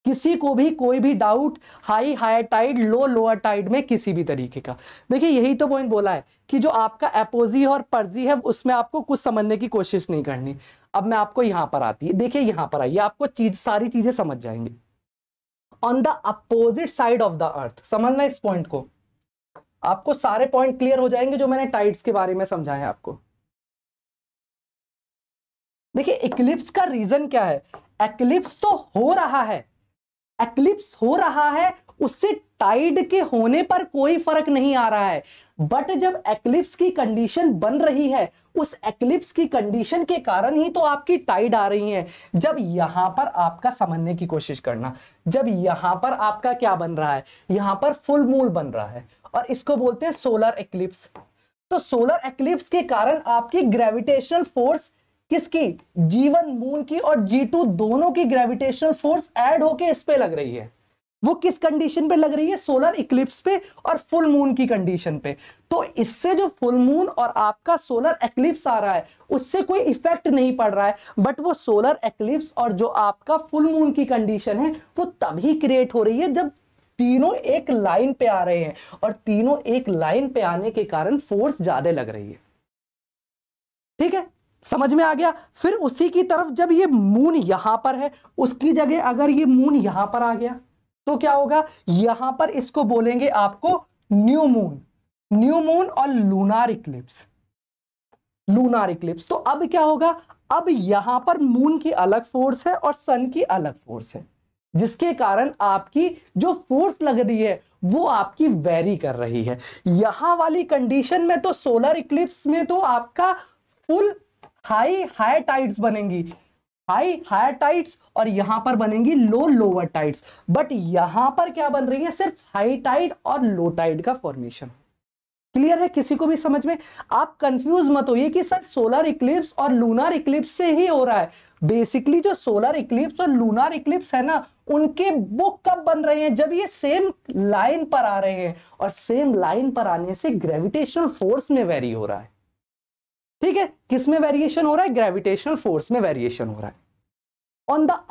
किसी को भी कोई भी doubt high higher tide low lower tide में किसी भी तरीके का देखिए यही तो पॉइंट बोला है कि जो आपका अपोजी और पर्जी है उसमें आपको कुछ समझने की कोशिश नहीं करनी अब मैं आपको यहां पर आती है देखिए यहां पर आइए आपको चीज सारी चीजें समझ जाएंगे on the opposite side of the earth समझना इस पॉइंट को आपको सारे पॉइंट क्लियर हो जाएंगे जो मैंने टाइड्स के बारे में समझाए आपको देखिए इक्लिप्स का रीजन क्या है एक्लिप्स तो हो रहा है एक्लिप्स हो रहा है उससे टाइड के होने पर कोई फर्क नहीं आ रहा है बट जब एक्लिप्स की कंडीशन बन रही है उस एक्लिप्स की कंडीशन के कारण ही तो आपकी टाइड आ रही है जब यहां पर आपका समझने की कोशिश करना जब यहां पर आपका क्या बन रहा है यहां पर फुल मूल बन रहा है और इसको बोलते हैं सोलर एक्लिप्स तो सोलर एक्लिप्स के कारण आपकी ग्रेविटेशनल फोर्स किसकी जीवन मून की और जी टू दोनों की ग्रेविटेशनल फोर्स एड होके इस पर लग रही है वो किस कंडीशन पे लग रही है सोलर इक्लिप्स पे और फुल मून की कंडीशन पे तो इससे जो फुल मून और आपका सोलर एक्लिप्स आ रहा है उससे कोई इफेक्ट नहीं पड़ रहा है बट वो सोलर एक्लिप्स और जो आपका फुल मून की कंडीशन है वो तभी क्रिएट हो रही है जब तीनों एक लाइन पे आ रहे हैं और तीनों एक लाइन पे आने के कारण फोर्स ज्यादा लग रही है ठीक है समझ में आ गया फिर उसी की तरफ जब ये मून यहां पर है उसकी जगह अगर ये मून यहां पर आ गया तो क्या होगा यहां पर इसको बोलेंगे आपको न्यू मून न्यू मून और लूनार इक्लिप्स लूनार इक्लिप्स तो अब क्या होगा अब यहां पर मून की अलग फोर्स है और सन की अलग फोर्स है जिसके कारण आपकी जो फोर्स लग रही है वो आपकी वेरी कर रही है यहां वाली कंडीशन में तो सोलर इक्लिप्स में तो आपका फुल हाई हायर टाइड्स बनेंगी हाई हायर टाइट्स और यहां पर बनेंगी लो लोअर टाइट्स बट यहां पर क्या बन रही है सिर्फ हाई टाइट और लो टाइट का फॉर्मेशन क्लियर है किसी को भी समझ में आप कंफ्यूज मत होइए कि सर सोलर इक्लिप्स और लूनर इक्लिप्स से ही हो रहा है बेसिकली जो सोलर इक्लिप्स और लूनर इक्लिप्स है ना उनके वो कब बन रहे हैं जब ये सेम लाइन पर आ रहे हैं और सेम लाइन पर आने से ग्रेविटेशनल फोर्स में वेरी हो रहा है ठीक है किस में वेरिएशन हो रहा है ग्रेविटेशनल फोर्स में वेरिएशन हो रहा है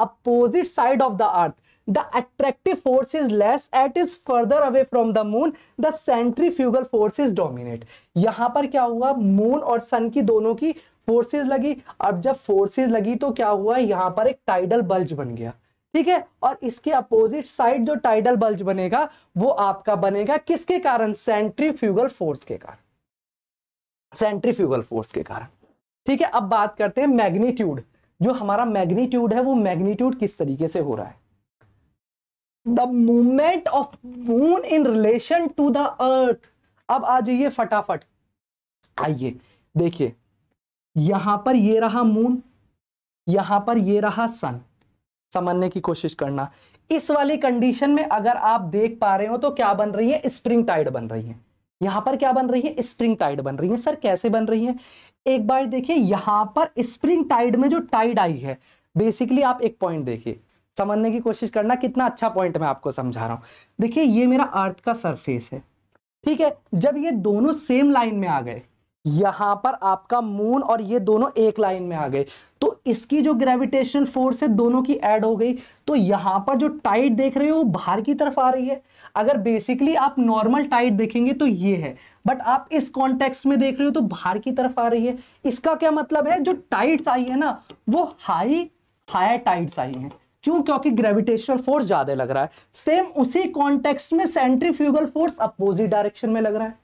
opposite side of the earth the attractive force is less at is further away from the moon the centrifugal force is dominate यहाँ पर क्या हुआ मून और सन की दोनों की फोर्सेज लगी अब जब फोर्सेज लगी तो क्या हुआ यहाँ पर एक टाइडल बल्ज बन गया ठीक है और इसके अपोजिट साइड जो टाइडल बल्ज बनेगा वो आपका बनेगा किसके कारण सेंट्री फ्यूगल फोर्स के कारण सेंट्रीफ्यूगल फोर्स के कारण ठीक है अब बात करते हैं मैग्नीट्यूड जो हमारा मैग्नीट्यूड है वो मैग्नीट्यूड किस तरीके से हो रहा है the movement of moon in relation to the earth अब आ जाइए फटाफट आइए देखिए यहां पर ये रहा मून यहां पर ये रहा सन समझने की कोशिश करना इस वाली कंडीशन में अगर आप देख पा रहे हो तो क्या बन रही है स्प्रिंग टाइड बन रही है यहां पर क्या बन रही है स्प्रिंग टाइड बन रही है सर कैसे बन रही है एक बार देखिए यहां पर स्प्रिंग टाइड में जो टाइड आई है बेसिकली आप एक पॉइंट देखिए समझने की कोशिश करना कितना अच्छा पॉइंट मैं आपको समझा रहा हूं देखिए ये मेरा अर्थ का सरफेस है ठीक है जब ये दोनों सेम लाइन में आ गए यहां पर आपका मून और ये दोनों एक लाइन में आ गए तो इसकी जो ग्रेविटेशनल फोर्स है दोनों की ऐड हो गई तो यहां पर जो टाइट देख रहे हो वो बाहर की तरफ आ रही है अगर बेसिकली आप नॉर्मल टाइट देखेंगे तो ये है बट आप इस कॉन्टेक्स्ट में देख रहे हो तो बाहर की तरफ आ रही है इसका क्या मतलब है जो टाइट्स आई है ना वो हाई हायर टाइट्स आई है क्यों क्योंकि ग्रेविटेशनल फोर्स ज्यादा लग रहा है सेम उसी कॉन्टेक्स्ट में सेंट्रीफ्यूगल फोर्स अपोजिट डायरेक्शन में लग रहा है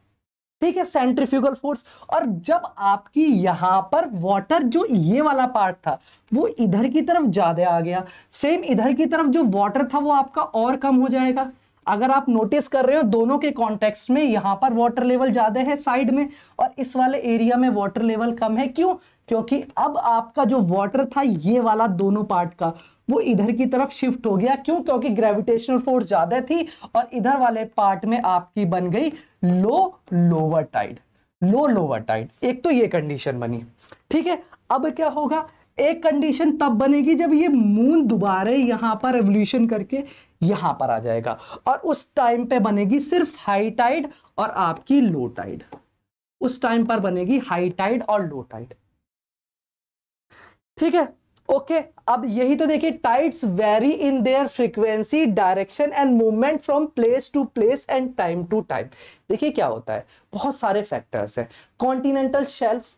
ठीक है सेंट्रीफ्यूगल फोर्स और जब आपकी यहां पर वाटर जो ये वाला पार्ट था वो इधर की तरफ ज्यादा आ गया सेम इधर की तरफ जो वाटर था वो आपका और कम हो जाएगा अगर आप नोटिस कर रहे हो दोनों के कॉन्टेक्स्ट में यहां पर वाटर लेवल ज्यादा है साइड में और इस वाले एरिया में वाटर लेवल कम है क्यों क्योंकि अब आपका जो वाटर था ये वाला दोनों पार्ट का वो इधर की तरफ शिफ्ट हो गया क्यों क्योंकि ग्रेविटेशनल फोर्स ज्यादा थी और इधर वाले पार्ट में आपकी बन गई low lower tide low lower tide एक तो ये कंडीशन बनी ठीक है अब क्या होगा एक कंडीशन तब बनेगी जब ये मून दोबारा यहां पर रेवल्यूशन करके यहां पर आ जाएगा और उस टाइम पे बनेगी सिर्फ हाई टाइड और आपकी लो टाइड उस टाइम पर बनेगी हाई टाइड और लो टाइड ठीक है ओके अब यही तो देखिए tides vary in their frequency direction and movement from place to place and time to time देखिए क्या होता है बहुत सारे फैक्टर्स हैं कॉन्टिनेंटल शेल्फ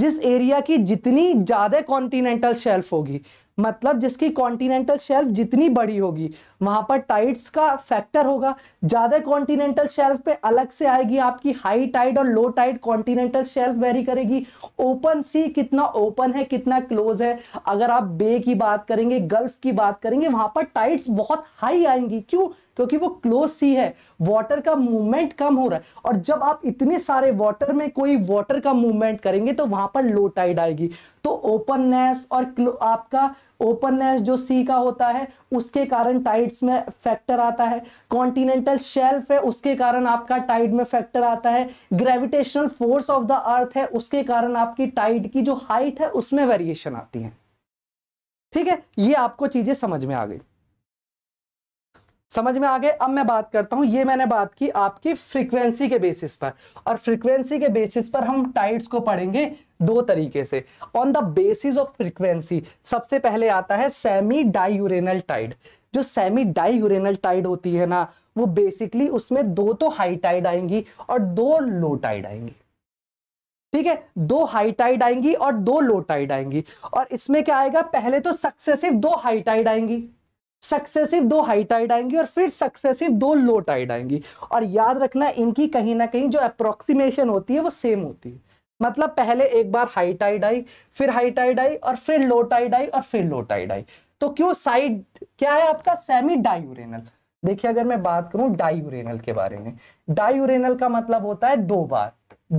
जिस एरिया की जितनी ज्यादा कॉन्टिनेंटल शेल्फ होगी मतलब जिसकी कॉन्टिनेंटल शेल्फ जितनी बड़ी होगी वहां पर टाइड्स का फैक्टर होगा ज्यादा कॉन्टिनेंटल शेल्फ पे अलग से आएगी आपकी हाई टाइड और low tide continental shelf vary करेगी ओपन सी कितना ओपन है कितना क्लोज है अगर आप बे की बात करेंगे गल्फ की बात करेंगे वहां पर टाइड्स बहुत हाई आएंगी क्यों क्योंकि वो क्लोज सी है वाटर का मूवमेंट कम हो रहा है और जब आप इतने सारे वाटर में कोई वाटर का मूवमेंट करेंगे तो वहां पर लो टाइड आएगी तो ओपननेस और आपका ओपननेस जो सी का होता है उसके कारण टाइड्स में फैक्टर आता है कॉन्टिनेंटल शेल्फ है उसके कारण आपका टाइड में फैक्टर आता है gravitational force of the earth है उसके कारण आपकी टाइड की जो हाइट है उसमें वेरिएशन आती है ठीक है ये आपको चीजें समझ में आ गई समझ में आ गए अब मैं बात करता हूं ये मैंने बात की आपकी फ्रीक्वेंसी के बेसिस पर और फ्रीक्वेंसी के बेसिस पर हम टाइड्स को पढ़ेंगे दो तरीके से on the basis of frequency सबसे पहले आता है सेमी डायूरेनल टाइड जो सेमी डायूरेनल टाइड होती है ना वो बेसिकली उसमें दो तो हाई टाइड आएंगी और दो लो टाइड आएंगी ठीक है दो हाई टाइड आएंगी और दो लो टाइड आएंगी और इसमें क्या आएगा पहले तो सक्सेसिव दो हाई टाइड आएंगी सक्सेसिव दो हाई टाइड आएंगी और फिर सक्सेसिव दो लो टाइड आएंगी और याद रखना इनकी कहीं ना कहीं जो अप्रोक्सीमेशन होती है वो सेम होती है मतलब पहले एक बार हाई टाइड आई फिर हाई टाइड आई और फिर लो टाइड आई और फिर लो टाइड आई तो क्यों साइड क्या है आपका सेमी डायूरेनल देखिए अगर मैं बात करूं डायूरेनल के बारे में डायूरेनल का मतलब होता है दो बार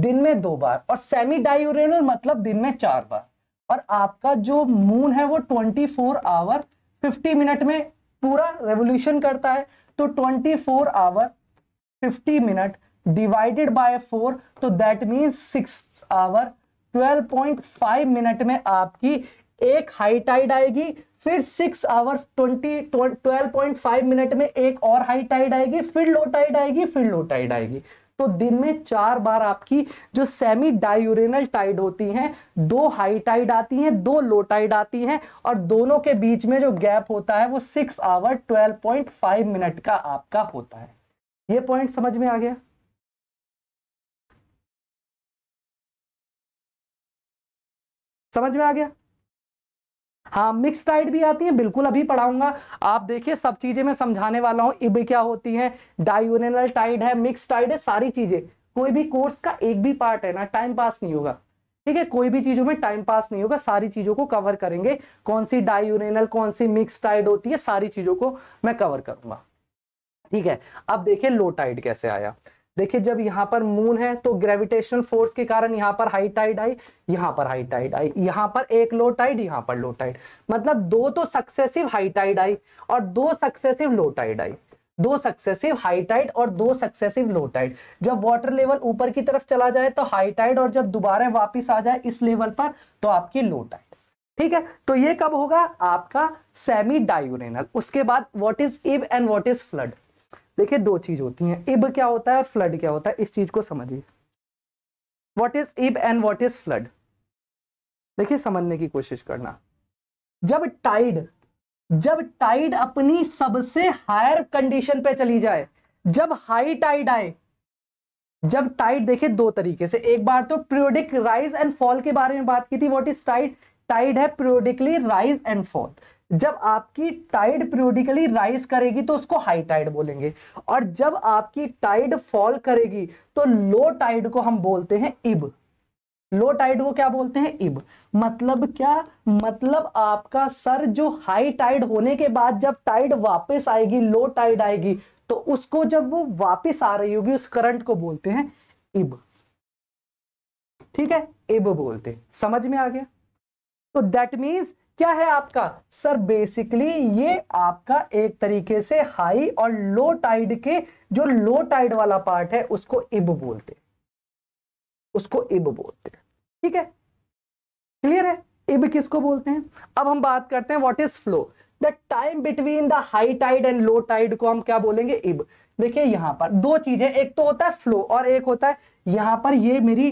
दिन में दो बार और सेमी डायूरेनल मतलब दिन में चार बार और आपका जो मून है वो ट्वेंटी फोर आवर 50 मिनट में पूरा रेवोल्यूशन करता है तो 24 hour fifty minute divided by four तो that means six hour 12.5 minute में आपकी एक हाई टाइड आएगी फिर six hour twenty twelve point five minute में एक और हाई टाइड आएगी फिर लो टाइड आएगी फिर लो टाइड आएगी तो दिन में चार बार आपकी जो सेमी डायूरेनल टाइड होती हैं दो हाई टाइड आती हैं दो लो टाइड आती हैं और दोनों के बीच में जो गैप होता है वो six hour twelve point five minute का आपका होता है ये पॉइंट समझ में आ गया समझ में आ गया हाँ मिक्स डाइट भी आती है बिल्कुल अभी पढ़ाऊंगा आप देखिए सब चीजें मैं समझाने वाला हूँ इब क्या होती है डायूरिनल टाइड है मिक्स टाइड है सारी चीजें कोई भी कोर्स का एक भी पार्ट है ना टाइम पास नहीं होगा ठीक है कोई भी चीजों में टाइम पास नहीं होगा सारी चीजों को कवर करेंगे कौन सी डायूरेनल कौन सी मिक्स टाइड होती है सारी चीजों को मैं कवर करूंगा ठीक है अब देखिए लो टाइड कैसे आया देखिए जब यहां पर मून है तो ग्रेविटेशन फोर्स के कारण यहां पर हाई टाइड आई यहां पर हाई टाइड आई यहां पर एक लो टाइड यहां पर लो टाइड मतलब दो तो सक्सेसिव हाई टाइड आई और दो सक्सेसिव लो टाइड आई दो सक्सेसिव हाई टाइड और दो सक्सेसिव लो टाइड जब वाटर लेवल ऊपर की तरफ चला जाए तो हाई टाइड और जब दोबारा वापिस आ जाए इस लेवल पर तो आपकी लो टाइड ठीक है तो ये कब होगा आपका सेमी डायूरेनल उसके बाद what is ebb and what is flood देखिए दो चीज होती हैं इब क्या होता है और फ्लड क्या होता है इस चीज को समझिए what is ebb and what is flood देखिए समझने की कोशिश करना जब टाइड जब टाइड अपनी सबसे हायर कंडीशन पे चली जाए जब हाई टाइड आए जब टाइड देखे दो तरीके से एक बार तो प्रियोडिक राइज एंड फॉल के बारे में बात की थी व्हाट इज टाइड टाइड है प्रियोडिकली राइज एंड फॉल जब आपकी टाइड पीरियोडिकली राइज करेगी तो उसको हाई टाइड बोलेंगे और जब आपकी टाइड फॉल करेगी तो लो टाइड को हम बोलते हैं इब लो टाइड को क्या बोलते हैं इब मतलब क्या मतलब आपका सर जो हाई टाइड होने के बाद जब टाइड वापस आएगी लो टाइड आएगी तो उसको जब वो वापस आ रही होगी उस करंट को बोलते हैं इब ठीक है इब बोलते समझ में आ गया तो दैट मीन्स क्या है आपका सर बेसिकली ये आपका एक तरीके से हाई और लो टाइड के जो लो टाइड वाला पार्ट है उसको इब बोलते उसको इब बोलते ठीक है क्लियर है इब किसको बोलते हैं अब हम बात करते हैं what is flow the time between the high tide and low tide को हम क्या बोलेंगे इब देखिए यहां पर दो चीजें एक तो होता है फ्लो और एक होता है यहां पर ये मेरी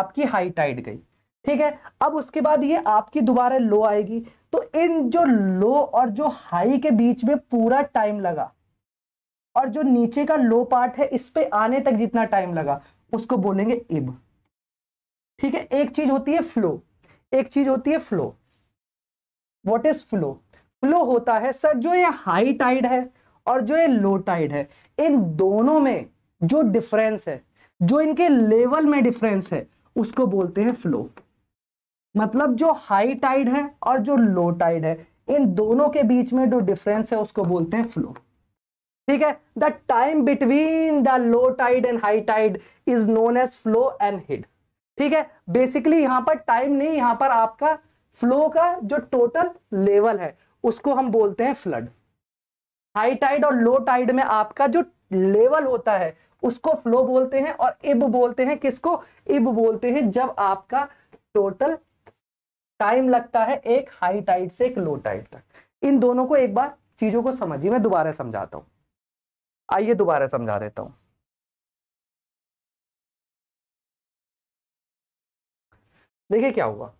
आपकी हाई टाइड गई ठीक है अब उसके बाद ये आपकी दोबारा लो आएगी तो इन जो लो और जो हाई के बीच में पूरा टाइम लगा और जो नीचे का लो पार्ट है इस पे आने तक जितना टाइम लगा उसको बोलेंगे इब ठीक है एक चीज होती है फ्लो एक चीज होती है flow what is flow flow होता है सर जो ये हाई टाइड है और जो ये लो टाइड है इन दोनों में जो डिफरेंस है जो इनके लेवल में डिफरेंस है उसको बोलते हैं फ्लो मतलब जो हाई टाइड है और जो लो टाइड है इन दोनों के बीच में जो डिफरेंस है उसको बोलते हैं फ्लो ठीक है the time between the low tide and high tide is known as flow and hid ठीक है बेसिकली यहां पर टाइम नहीं यहां पर आपका फ्लो का जो टोटल लेवल है उसको हम बोलते हैं फ्लड हाई टाइड और लो टाइड में आपका जो लेवल होता है उसको फ्लो बोलते हैं और इब बोलते हैं किसको इब बोलते हैं जब आपका टोटल टाइम लगता है एक हाई टाइट से एक लो टाइट तक इन दोनों को एक बार चीजों को समझिए मैं दोबारा समझाता हूं आइए दोबारा समझा देता हूं देखिए क्या हुआ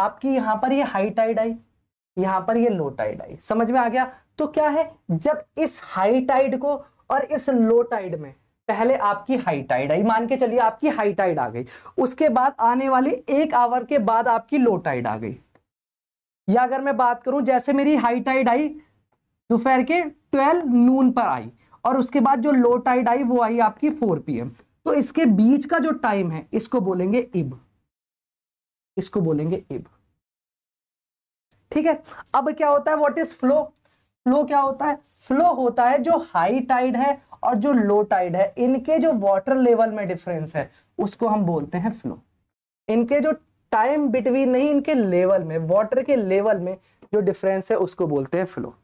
आपकी यहां पर ये हाई टाइड आई यहां पर ये लो टाइड आई समझ में आ गया तो क्या है जब इस हाई टाइड को और इस लो टाइड में पहले आपकी हाई टाइड आई मान के चलिए आपकी हाई टाइड आ गई उसके बाद आने वाले एक आवर के बाद आपकी लो टाइड आ गई या अगर मैं बात करूं जैसे मेरी हाई टाइड आई दोपहर के 12 नून पर आई और उसके बाद जो लो टाइड आई वो आई आपकी 4 पीएम तो इसके बीच का जो टाइम है इसको बोलेंगे इब इसको बोलेंगे इब ठीक है अब क्या होता है व्हाट इज फ्लो फ्लो क्या होता है फ्लो होता है जो हाई टाइड है और जो लो टाइड है इनके जो वाटर लेवल में डिफरेंस है उसको हम बोलते हैं फ्लो इनके जो टाइम बिटवीन नहीं इनके लेवल में वाटर के लेवल में जो डिफरेंस है उसको बोलते हैं फ्लो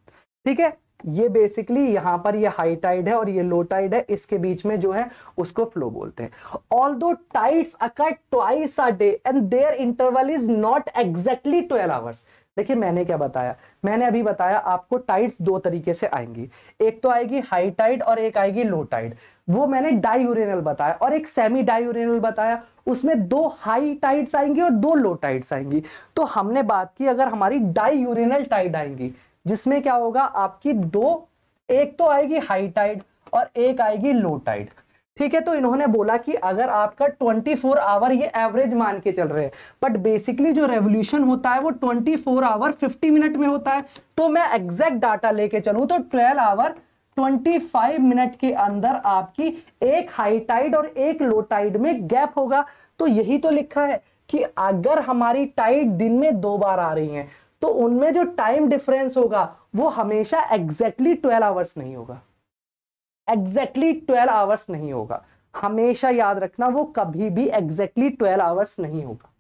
ठीक है ये बेसिकली यहां पर ये हाई टाइड है और ये लो टाइड है इसके बीच में जो है उसको फ्लो बोलते हैं although tides occur twice a day and their interval is not exactly twelve hours देखिए मैंने क्या बताया मैंने अभी बताया आपको टाइड्स दो तरीके से आएंगी एक तो आएगी हाई टाइड और एक आएगी लो टाइड वो मैंने डायूरेनल बताया और एक सेमी डायूरेनल बताया उसमें दो हाई टाइड्स आएंगी और दो लो टाइड्स आएंगी तो हमने बात की अगर हमारी डायूरेनल टाइड आएंगी जिसमें क्या होगा आपकी दो एक तो आएगी हाई टाइड और एक आएगी लो टाइड ठीक है तो इन्होंने बोला कि अगर आपका 24 आवर ये एवरेज मान के चल रहे हैं बट बेसिकली जो रेवोल्यूशन होता है वो 24 आवर 50 मिनट में होता है तो मैं एग्जैक्ट डाटा लेके चलूं तो 12 आवर 25 मिनट के अंदर आपकी एक हाई टाइड और एक लो टाइड में गैप होगा तो यही तो लिखा है कि अगर हमारी टाइड दिन में दो बार आ रही है तो उनमें जो टाइम डिफरेंस होगा वो हमेशा एग्जैक्टली ट्वेल्व आवर्स नहीं होगा एग्जैक्टली ट्वेल्व आवर्स नहीं होगा हमेशा याद रखना वो कभी भी एग्जैक्टली ट्वेल्व आवर्स नहीं होगा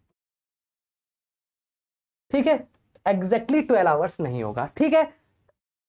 ठीक है एग्जैक्टली ट्वेल्व आवर्स नहीं होगा ठीक है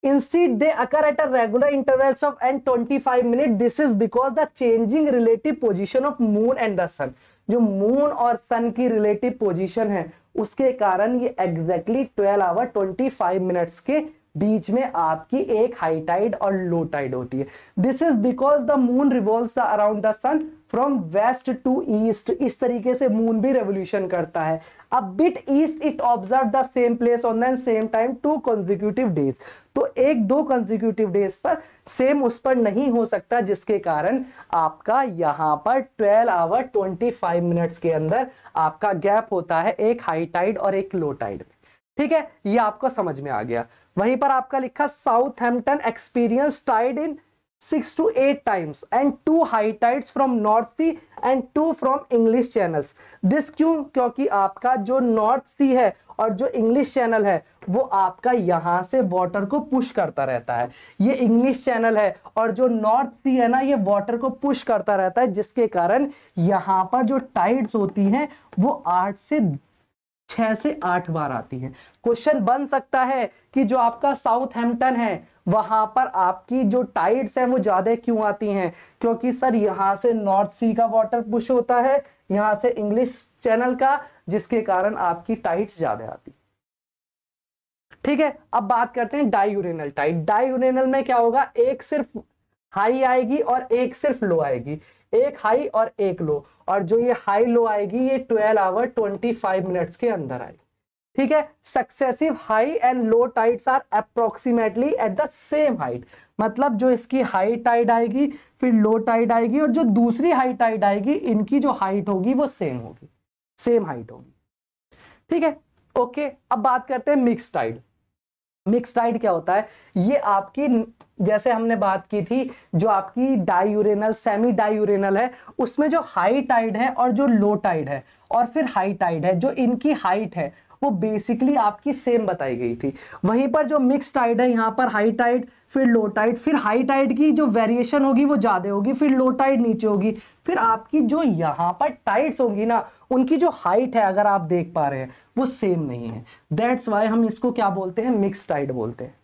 instead they occur at a regular intervals of and twenty five minute this is because the changing relative position of moon and the sun जो मून और सन की रिलेटिव पोजिशन है उसके कारण ये exactly twelve hour twenty five minutes के बीच में आपकी एक हाई टाइड और लो टाइड होती है this is because the moon revolve the around the sun from west to east इस तरीके से मून भी रेवोल्यूशन करता है अब bit east it observe the same place on and same time two consecutive days तो एक दो कंजिक्यूटिव डेज पर सेम उस पर नहीं हो सकता जिसके कारण आपका यहां पर 12 आवर 25 मिनट्स के अंदर आपका गैप होता है एक हाई टाइड और एक लो टाइड ठीक है ये आपको समझ में आ गया वहीं पर आपका लिखा Southampton experience tide in six to eight times and two high tides from North Sea and two from English channels this क्यों क्योंकि आपका जो नॉर्थ सी है और जो इंग्लिश चैनल है वो आपका यहाँ से वाटर को पुश करता रहता है ये इंग्लिश चैनल है और जो नॉर्थ सी है ना ये वाटर को पुश करता रहता है जिसके कारण यहाँ पर जो टाइड्स होती हैं वो आठ से छह से आठ बार आती है क्वेश्चन बन सकता है कि जो आपका साउथ हेम्पटन है वहां पर आपकी जो टाइड्स हैं वो ज्यादा क्यों आती हैं क्योंकि सर यहाँ से नॉर्थ सी का वाटर पुश होता है यहां से इंग्लिश चैनल का जिसके कारण आपकी टाइड्स ज्यादा आती ठीक है अब बात करते हैं डायूरेनल टाइट डायूरेनल में क्या होगा एक सिर्फ हाई आएगी और एक सिर्फ लो आएगी एक हाई और एक लो और जो ये हाई लो आएगी ये 12 आवर 25 मिनट्स के अंदर आएगी ठीक है successive high and low tides are approximately at the same height मतलब जो इसकी हाई टाइड आएगी फिर लो टाइड आएगी और जो दूसरी हाई टाइड आएगी इनकी जो हाइट होगी वो सेम होगी सेम हाइट होगी ठीक है ओके अब बात करते हैं मिक्स टाइड मिक्स डाइट क्या होता है ये आपकी जैसे हमने बात की थी जो आपकी डायूरेनल सेमी डायूरेनल है उसमें जो हाई टाइड है और जो लो टाइड है और फिर हाई टाइड है जो इनकी हाइट है वो बेसिकली आपकी सेम बताई गई थी वहीं पर जो मिक्स टाइड है यहाँ पर हाई टाइड फिर लो टाइड फिर हाई टाइड की जो वेरिएशन होगी वो ज़्यादा होगी फिर लो टाइड नीचे होगी फिर आपकी जो यहाँ पर टाइड्स होंगी ना उनकी जो हाइट है अगर आप देख पा रहे हैं वो सेम नहीं है दैट्स वाई हम इसको क्या बोलते हैं मिक्स टाइड बोलते हैं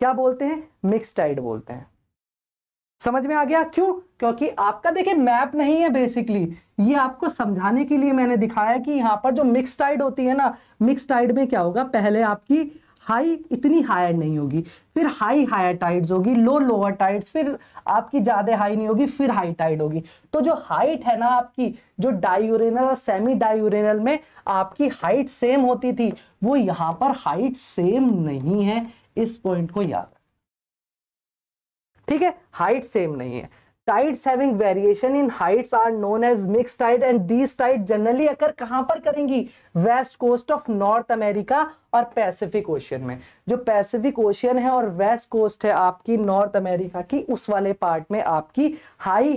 क्या बोलते हैं मिक्स टाइड बोलते हैं समझ में आ गया क्यों क्योंकि आपका देखिए मैप नहीं है बेसिकली ये आपको समझाने के लिए मैंने दिखाया कि यहाँ पर जो मिक्स टाइड होती है ना मिक्स टाइड में क्या होगा पहले आपकी हाई इतनी हायर नहीं होगी फिर हाई हायर टाइड्स होगी लो लोअर टाइड्स फिर आपकी ज़्यादा हाई नहीं होगी फिर हाई टाइड होगी तो जो हाइट है ना आपकी जो डायूरेनल और सेमी डायूरेनल में आपकी हाइट सेम होती थी वो यहाँ पर हाइट सेम नहीं है इस पॉइंट को याद ठीक है हाइट सेम नहीं है tides having variation in heights are known as mix tide and these tide generally अगर कहां पर करेंगी west coast of North America और पैसिफिक ओशियन में जो पैसिफिक ओशियन है और वेस्ट कोस्ट है आपकी नॉर्थ अमेरिका की उस वाले पार्ट में आपकी हाई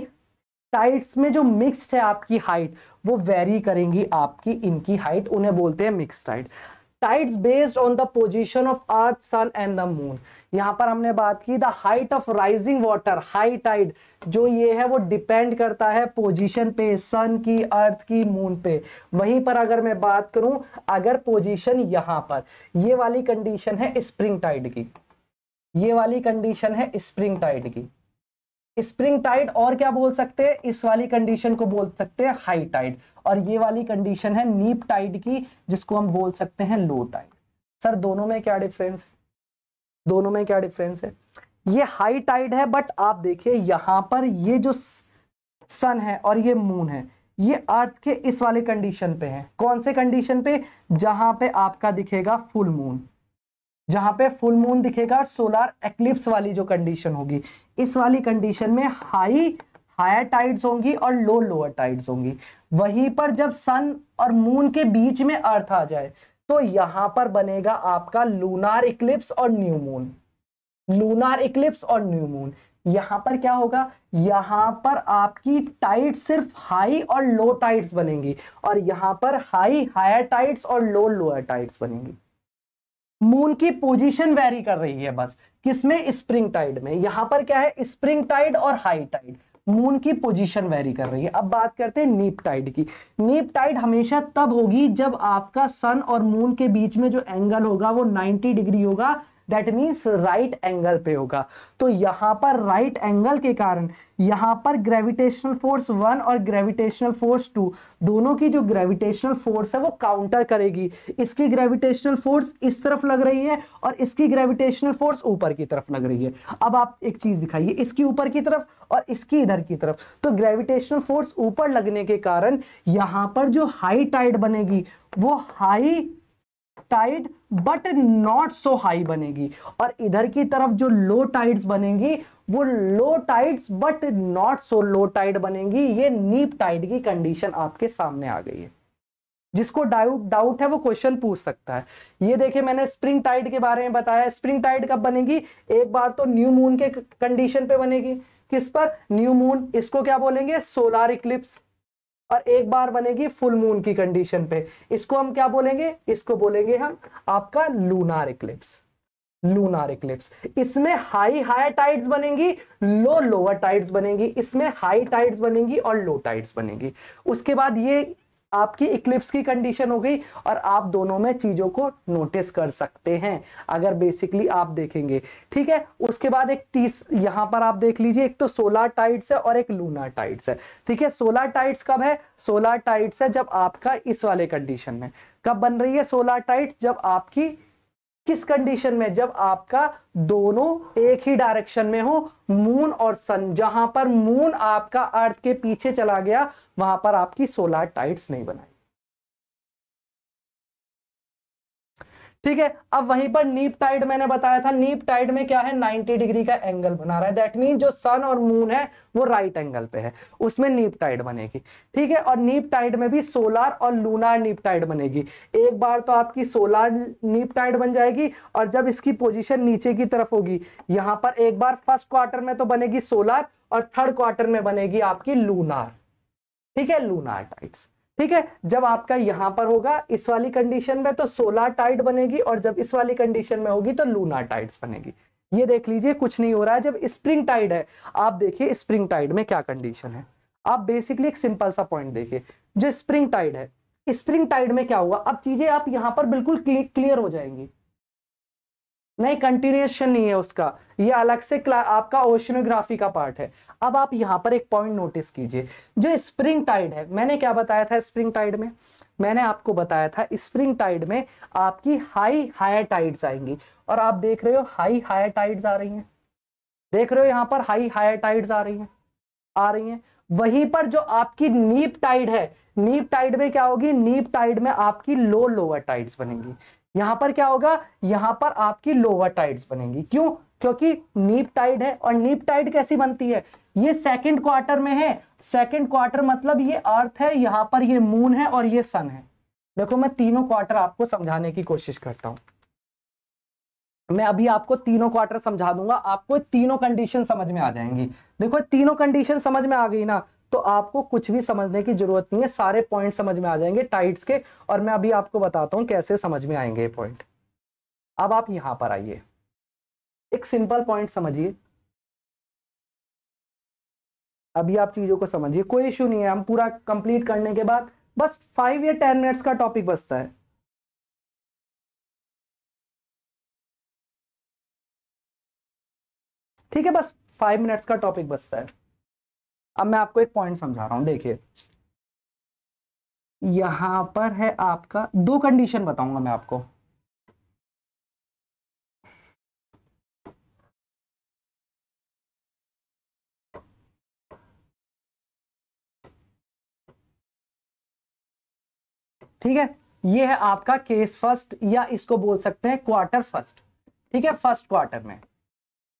टाइट्स में जो मिक्स्ड है आपकी हाइट वो वेरी करेंगी आपकी इनकी हाइट उन्हें बोलते हैं mix tide tides based on the position of earth sun and the moon यहां पर हमने बात की the height of rising water high tide जो ये है वो डिपेंड करता है पोजीशन पे सन की अर्थ की मून पे वहीं पर अगर मैं बात करूं अगर पोजीशन यहां पर ये वाली कंडीशन है स्प्रिंग टाइड की ये वाली कंडीशन है स्प्रिंग टाइड की स्प्रिंग टाइड और क्या बोल सकते हैं इस वाली कंडीशन को बोल सकते हैं हाई टाइड और ये वाली कंडीशन है नीप टाइड की जिसको हम बोल सकते हैं लो टाइड सर दोनों में क्या डिफरेंस है दोनों में क्या डिफरेंस है ये हाई टाइड है बट आप देखिए यहां पर ये जो सन है और ये मून है ये अर्थ के इस वाले कंडीशन पे है कौन से कंडीशन पे जहां पे आपका दिखेगा फुल मून जहां पे फुल मून दिखेगा सोलार एक्लिप्स वाली जो कंडीशन होगी इस वाली कंडीशन में हाई हायर टाइड्स होंगी और लो लोअर टाइड्स होंगी वहीं पर जब सन और मून के बीच में अर्थ आ जाए तो यहां पर बनेगा आपका लूनार इक्लिप्स और न्यू मून लूनार इक्लिप्स और न्यू मून यहां पर क्या होगा यहां पर आपकी टाइट सिर्फ हाई और लो टाइट्स बनेंगी और यहां पर हाई हायर टाइट्स और लो लोअर टाइट्स बनेंगी मून की पोजीशन वेरी कर रही है बस किसमें स्प्रिंग टाइड में यहां पर क्या है स्प्रिंग टाइड और हाई टाइड मून की पोजीशन वेरी कर रही है अब बात करते हैं नीप टाइड की नीप टाइड हमेशा तब होगी जब आपका सन और मून के बीच में जो एंगल होगा वो 90 डिग्री होगा दैट मीन्स राइट एंगल पे होगा तो यहाँ पर राइट right एंगल के कारण यहाँ पर ग्रेविटेशनल फोर्स वन और ग्रेविटेशनल फोर्स टू दोनों की जो ग्रेविटेशनल फोर्स है वो काउंटर करेगी इसकी ग्रेविटेशनल फोर्स इस तरफ लग रही है और इसकी ग्रेविटेशनल फोर्स ऊपर की तरफ लग रही है अब आप एक चीज दिखाइए इसकी ऊपर की तरफ और इसकी इधर की तरफ तो ग्रेविटेशनल फोर्स ऊपर लगने के कारण यहां पर जो हाई टाइड बनेगी वो high tide but not so high बनेगी और इधर की तरफ जो लो टाइड्स बनेंगी वो low tides but not so low tide बनेंगी ये नीप टाइड की कंडीशन आपके सामने आ गई है जिसको डाउट डाउट है वो क्वेश्चन पूछ सकता है ये देखे मैंने स्प्रिंग टाइड के बारे में बताया स्प्रिंग टाइड कब बनेगी एक बार तो न्यू मून के कंडीशन पे बनेगी किस पर न्यू मून इसको क्या बोलेंगे सोलार इक्लिप्स और एक बार बनेगी फुल मून की कंडीशन पे इसको हम क्या बोलेंगे इसको बोलेंगे हम आपका लूनार इक्लिप्स लूनार इक्लिप्स इसमें हाई हाई टाइड्स बनेंगी लो लोअर टाइड्स बनेंगी इसमें हाई टाइड्स बनेंगी और लो टाइड्स बनेंगी उसके बाद ये आपकी इक्लिप्स की कंडीशन हो गई और आप दोनों में चीजों को नोटिस कर सकते हैं अगर बेसिकली आप देखेंगे ठीक है उसके बाद एक तीस यहां पर आप देख लीजिए एक तो सोलर टाइड्स है और एक लूना टाइड्स है ठीक है सोलर टाइड्स कब है सोलर टाइड्स है जब आपका इस वाले कंडीशन में कब बन रही है सोलर टाइड्स जब आपकी किस कंडीशन में जब आपका दोनों एक ही डायरेक्शन में हो मून और सन जहां पर मून आपका अर्थ के पीछे चला गया वहां पर आपकी सोलर टाइट्स नहीं बनाई ठीक है अब वहीं पर नीप टाइड मैंने बताया था नीप टाइड में क्या है 90 डिग्री का एंगल बना रहा है दैट मीन जो सन और मून है वो राइट एंगल पे है उसमें नीप टाइड बनेगी ठीक है और नीप टाइड में भी सोलार और लूनार नीप टाइड बनेगी एक बार तो आपकी सोलार नीप टाइड बन जाएगी और जब इसकी पोजिशन नीचे की तरफ होगी यहां पर एक बार फर्स्ट क्वार्टर में तो बनेगी सोलार और थर्ड क्वार्टर में बनेगी आपकी लूनार ठीक है लूनार टाइड्स ठीक है जब आपका यहां पर होगा इस वाली कंडीशन में तो सोलर टाइड बनेगी और जब इस वाली कंडीशन में होगी तो लूना टाइड्स बनेगी ये देख लीजिए कुछ नहीं हो रहा है जब स्प्रिंग टाइड है आप देखिए स्प्रिंग टाइड में क्या कंडीशन है आप बेसिकली एक सिंपल सा पॉइंट देखिए जो स्प्रिंग टाइड है स्प्रिंग टाइड में क्या होगा अब चीजें आप यहां पर बिल्कुल क्लियर हो जाएंगी नहीं कंटिन्यूएशन नहीं है उसका ये अलग से आपका ओशनोग्राफी का पार्ट है अब आप यहाँ पर एक पॉइंट नोटिस कीजिए जो स्प्रिंग टाइड है मैंने क्या बताया था स्प्रिंग टाइड में मैंने आपको बताया था स्प्रिंग टाइड में आपकी हाई हायर टाइड्स आएंगी और आप देख रहे हो हाई हायर टाइड्स आ रही हैं देख रहे हो यहाँ पर हाई हायर टाइड्स आ रही हैं आ रही हैं वहीं पर जो आपकी नीप टाइड है नीप टाइड में क्या होगी नीप टाइड में आपकी लो लोअर टाइड्स बनेंगी यहां पर क्या होगा यहां पर आपकी लोअर टाइड्स बनेंगी क्यों क्योंकि नीप टाइड है और नीप टाइड कैसी बनती है ये सेकंड क्वार्टर में है सेकंड क्वार्टर मतलब ये अर्थ है यहां पर ये मून है और ये सन है देखो मैं तीनों क्वार्टर आपको समझाने की कोशिश करता हूं मैं अभी आपको तीनों क्वार्टर समझा दूंगा आपको तीनों कंडीशन समझ में आ जाएंगी देखो तीनों कंडीशन समझ में आ गई ना तो आपको कुछ भी समझने की जरूरत नहीं है सारे पॉइंट समझ में आ जाएंगे टाइट्स के और मैं अभी आपको बताता हूं कैसे समझ में आएंगे पॉइंट अब आप यहां पर आइए एक सिंपल पॉइंट समझिए अभी आप चीजों को समझिए कोई इश्यू नहीं है हम पूरा कंप्लीट करने के बाद बस फाइव या टेन मिनट्स का टॉपिक बचता है ठीक है बस फाइव मिनट्स का टॉपिक बचता है अब मैं आपको एक पॉइंट समझा रहा हूं देखिए यहां पर है आपका दो कंडीशन बताऊंगा मैं आपको ठीक है ये है आपका केस फर्स्ट या इसको बोल सकते हैं क्वार्टर फर्स्ट ठीक है फर्स्ट क्वार्टर में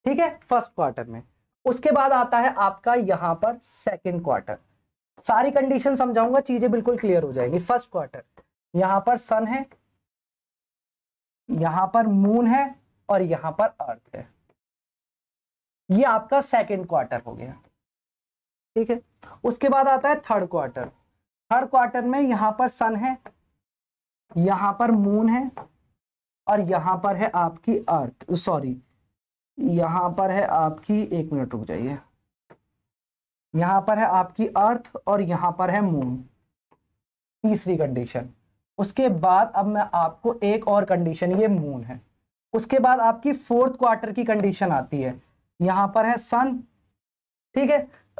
ठीक है फर्स्ट क्वार्टर में उसके बाद आता है आपका यहां पर सेकेंड क्वार्टर सारी कंडीशन समझाऊंगा चीजें बिल्कुल क्लियर हो जाएंगी फर्स्ट क्वार्टर यहां पर सन है यहां पर मून है और यहां पर अर्थ है ये आपका सेकेंड क्वार्टर हो गया ठीक है उसके बाद आता है थर्ड क्वार्टर थर्ड क्वार्टर में यहां पर सन है यहां पर मून है और यहां पर है आपकी अर्थ सॉरी यहां पर है आपकी एक मिनट रुक जाइए यहां पर है आपकी अर्थ और यहां पर है मून तीसरी कंडीशन उसके बाद अब मैं आपको एक और कंडीशन ये मून है उसके बाद आपकी फोर्थ क्वार्टर की कंडीशन आती है यहां पर है सन ठीक है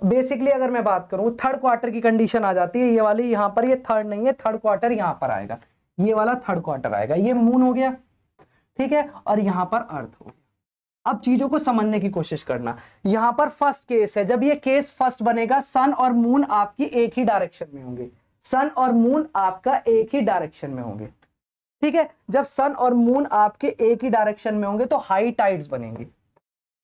बेसिकली अगर मैं बात करूँ थर्ड क्वार्टर की कंडीशन आ जाती है ये वाली यहां पर ये थर्ड नहीं है थर्ड क्वार्टर यहां पर आएगा ये वाला थर्ड क्वार्टर आएगा ये मून हो गया ठीक है और यहां पर अर्थ हो गया अब चीजों को समझने की कोशिश करना यहां पर फर्स्ट केस है जब ये केस फर्स्ट बनेगा सन और मून आपकी एक ही डायरेक्शन में होंगे सन और मून आपका एक ही डायरेक्शन में होंगे ठीक है जब सन और मून आपके एक ही डायरेक्शन में होंगे तो हाई टाइड्स बनेंगी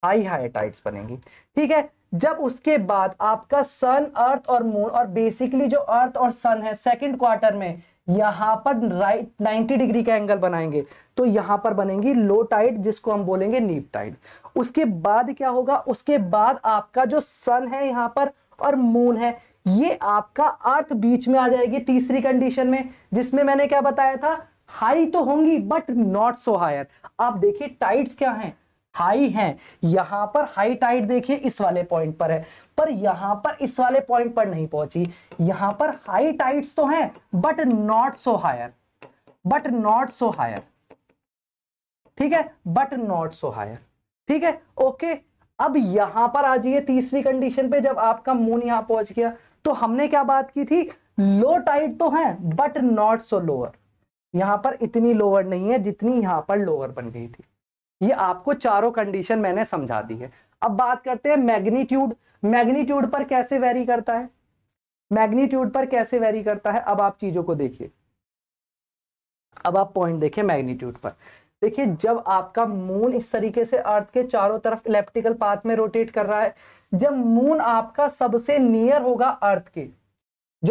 हाई हाई टाइड्स बनेंगी ठीक है जब उसके बाद आपका सन अर्थ और मून और बेसिकली जो अर्थ और सन है सेकंड क्वार्टर में यहां पर राइट नाइनटी डिग्री का एंगल बनाएंगे तो यहां पर बनेगी लो टाइड जिसको हम बोलेंगे नीप टाइड उसके बाद क्या होगा उसके बाद आपका जो सन है यहां पर और मून है ये आपका अर्थ बीच में आ जाएगी तीसरी कंडीशन में जिसमें मैंने क्या बताया था हाई तो होंगी बट नॉट सो हायर आप देखिए टाइड्स क्या हैं हाई है यहां पर हाई टाइट देखिए इस वाले पॉइंट पर है पर यहां पर इस वाले पॉइंट पर नहीं पहुंची यहां पर हाई टाइट्स तो हैं but not so higher but not so higher ठीक है बट नॉट सो हायर ठीक है ओके अब यहां पर आ जाइए तीसरी कंडीशन पे जब आपका मून यहां पहुंच गया तो हमने क्या बात की थी लो टाइट तो है बट नॉट सो लोअर यहां पर इतनी लोअर नहीं है जितनी यहां पर लोअर बन गई थी ये आपको चारों कंडीशन मैंने समझा दी है अब बात करते हैं मैग्नीट्यूड मैग्नीट्यूड पर कैसे वेरी करता है मैग्नीट्यूड पर कैसे वेरी करता है अब आप चीजों को देखिए अब आप पॉइंट देखिए मैग्नीट्यूड पर देखिए जब आपका मून इस तरीके से अर्थ के चारों तरफ इलेप्टिकल पाथ में रोटेट कर रहा है जब मून आपका सबसे नियर होगा अर्थ के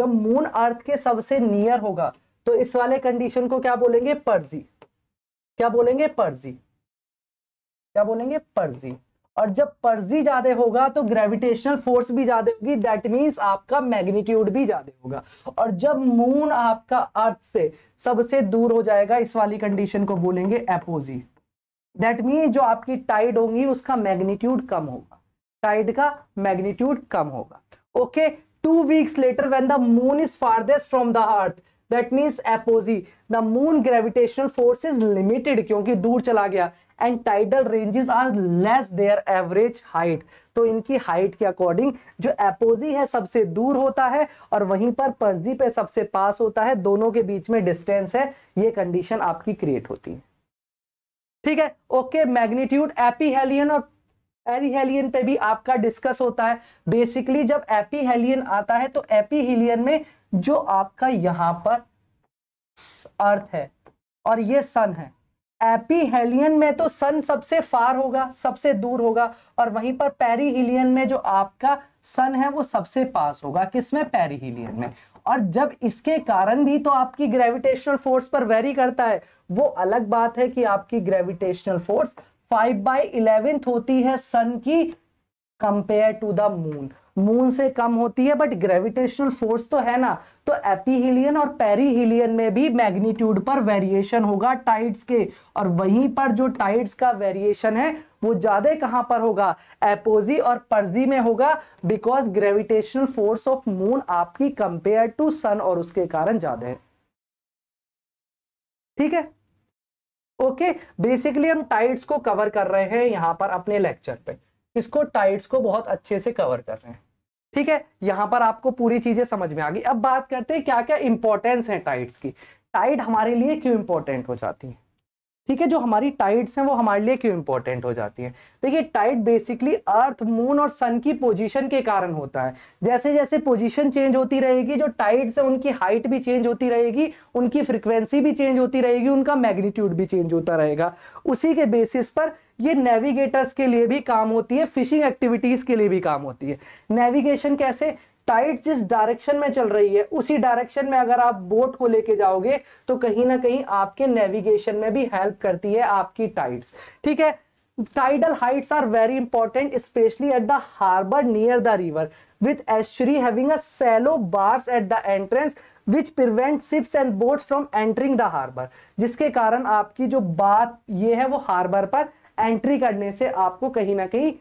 जब मून अर्थ के सबसे नियर होगा तो इस वाले कंडीशन को क्या बोलेंगे पर्जी क्या बोलेंगे पर्जी क्या बोलेंगे पर्जी और जब पर्जी ज्यादा होगा तो ग्रेविटेशनल फोर्स भी ज्यादा होगी दैट मीन्स आपका मैग्नीट्यूड भी ज्यादा होगा और जब मून आपका अर्थ से सबसे दूर हो जाएगा इस वाली कंडीशन को बोलेंगे एपोजी दैट मीन जो आपकी टाइड होगी उसका मैग्नीट्यूड कम होगा टाइड का मैग्नीट्यूड कम होगा okay two weeks later when the moon is farthest from the earth that means apogee the moon gravitational force is limited क्योंकि दूर चला गया and tidal ranges are less their average height तो इनकी हाइट के अकॉर्डिंग जो एपोजी है सबसे दूर होता है और वहीं पर पर्जी पे सबसे पास होता है दोनों के बीच में डिस्टेंस है ये कंडीशन आपकी क्रिएट होती है ठीक है ओके मैग्नीट्यूड एपीहेलियन और एरीहेलियन पे भी आपका डिस्कस होता है बेसिकली जब एपीहेलियन आता है तो एपीहेलियन में जो आपका यहां पर अर्थ है और ये सन है एपीहेलियन में तो सन सबसे फार होगा सबसे दूर होगा और वहीं पर पैरी में जो आपका सन है वो सबसे पास होगा किसमें पेरीहिलियन में और जब इसके कारण भी तो आपकी ग्रेविटेशनल फोर्स पर वेरी करता है वो अलग बात है कि आपकी gravitational force five by eleventh होती है सन की compare to the moon moon से कम होती है बट ग्रेविटेशनल फोर्स तो है ना तो एपीहिलियन और पेरीहिलियन में भी मैग्नीट्यूड पर वेरिएशन होगा टाइड्स के और वहीं पर जो टाइड्स का वेरिएशन है वो ज्यादा कहां पर होगा एपोजी और पर्जी में होगा because gravitational force of moon आपकी कंपेयर टू सन और उसके कारण ज्यादा है ठीक है ओके बेसिकली हम टाइड्स को कवर कर रहे हैं यहां पर अपने लेक्चर पे इसको टाइट्स को बहुत अच्छे से कवर कर रहे हैं ठीक है यहां पर आपको पूरी चीजें समझ में आ गई अब बात करते हैं क्या क्या इंपॉर्टेंस है टाइट्स की टाइट हमारे लिए क्यों इंपॉर्टेंट हो जाती है ठीक है जो हमारी टाइड्स हैं वो हमारे लिए क्यों इंपॉर्टेंट हो जाती हैं देखिए टाइड बेसिकली अर्थ मून और सन की पोजीशन के कारण होता है जैसे जैसे पोजीशन चेंज होती रहेगी जो टाइड्स हैं उनकी हाइट भी चेंज होती रहेगी उनकी फ्रिक्वेंसी भी चेंज होती रहेगी उनका मैग्नीट्यूड भी चेंज होता रहेगा उसी के बेसिस पर ये नेविगेटर्स के लिए भी काम होती है फिशिंग एक्टिविटीज के लिए भी काम होती है नेविगेशन कैसे टाइट जिस डायरेक्शन में चल रही है उसी डायरेक्शन में अगर आप बोट को लेके जाओगे तो कहीं ना कहीं आपके नेविगेशन में भी हेल्प करती है आपकी टाइट्स ठीक है tidal heights are very important specially at the harbour near the river with estuary है shallow bars at the entrance which prevent ships and boat from entering the harbour जिसके कारण आपकी जो बात ये है वो हार्बर पर एंट्री करने से आपको कहीं ना कहीं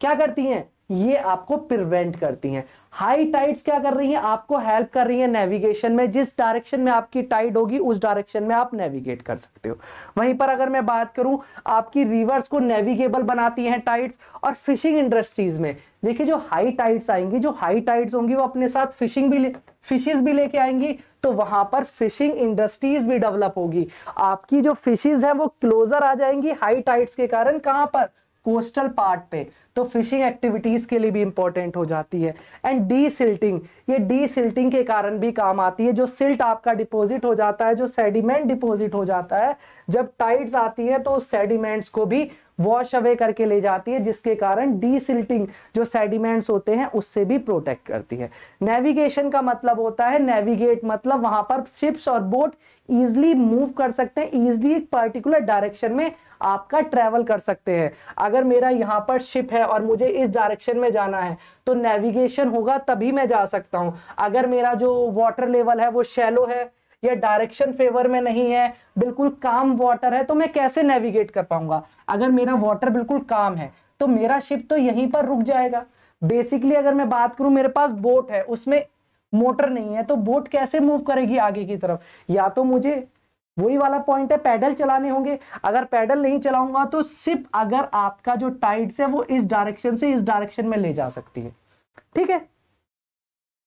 क्या करती हैं ये आपको प्रिवेंट करती हैं हाई टाइड्स क्या कर रही हैं आपको हेल्प कर रही हैं नेविगेशन में जिस डायरेक्शन में आपकी टाइड होगी उस डायरेक्शन में आप नेविगेट कर सकते हो वहीं पर अगर मैं बात करूं आपकी रिवर्स को नेविगेबल बनाती हैं टाइड्स और फिशिंग इंडस्ट्रीज में देखिए जो हाई टाइड्स आएंगी जो हाई टाइड्स होंगी वो अपने साथ फिशिंग भी फिशेज भी लेके आएंगी तो वहां पर फिशिंग इंडस्ट्रीज भी डेवलप होगी आपकी जो फिशेज है वो क्लोजर आ जाएंगी हाई टाइड्स के कारण कहां पर कोस्टल पार्ट पे तो फिशिंग एक्टिविटीज़ के लिए भी इंपॉर्टेंट हो जाती है एंड डी सिल्टिंग ये डी सिल्टिंग के कारण भी काम आती है जो सिल्ट आपका डिपॉजिट हो जाता है जो सेडिमेंट डिपॉजिट हो जाता है जब टाइड्स आती है तो सेडिमेंट्स को भी वॉश अवे करके ले जाती है जिसके कारण डी सिल्टिंग जो सेडिमेंट्स होते हैं उससे भी प्रोटेक्ट करती है नेविगेशन का मतलब होता है नेविगेट मतलब वहां पर शिप्स और बोट ईजिली मूव कर सकते हैं ईजिली एक पर्टिकुलर डायरेक्शन में आपका ट्रेवल कर सकते हैं अगर मेरा यहाँ पर शिप है है और मुझे इस डायरेक्शन में जाना है तो नेविगेशन होगा तभी मैं जा सकता हूं अगर मेरा जो वाटर लेवल है वो शेलो है या डायरेक्शन फेवर में नहीं है बिल्कुल काम वाटर है तो मैं कैसे नेविगेट कर पाऊंगा अगर मेरा वाटर बिल्कुल काम है तो मेरा शिप तो यहीं पर रुक जाएगा बेसिकली अगर मैं बात करूं मेरे पास बोट है उसमें मोटर नहीं है तो बोट कैसे मूव करेगी आगे की तरफ या तो मुझे वही वाला पॉइंट है पैडल चलाने होंगे अगर पैडल नहीं चलाऊंगा तो सिर्फ अगर आपका जो टाइड्स है वो इस डायरेक्शन से इस डायरेक्शन में ले जा सकती है ठीक है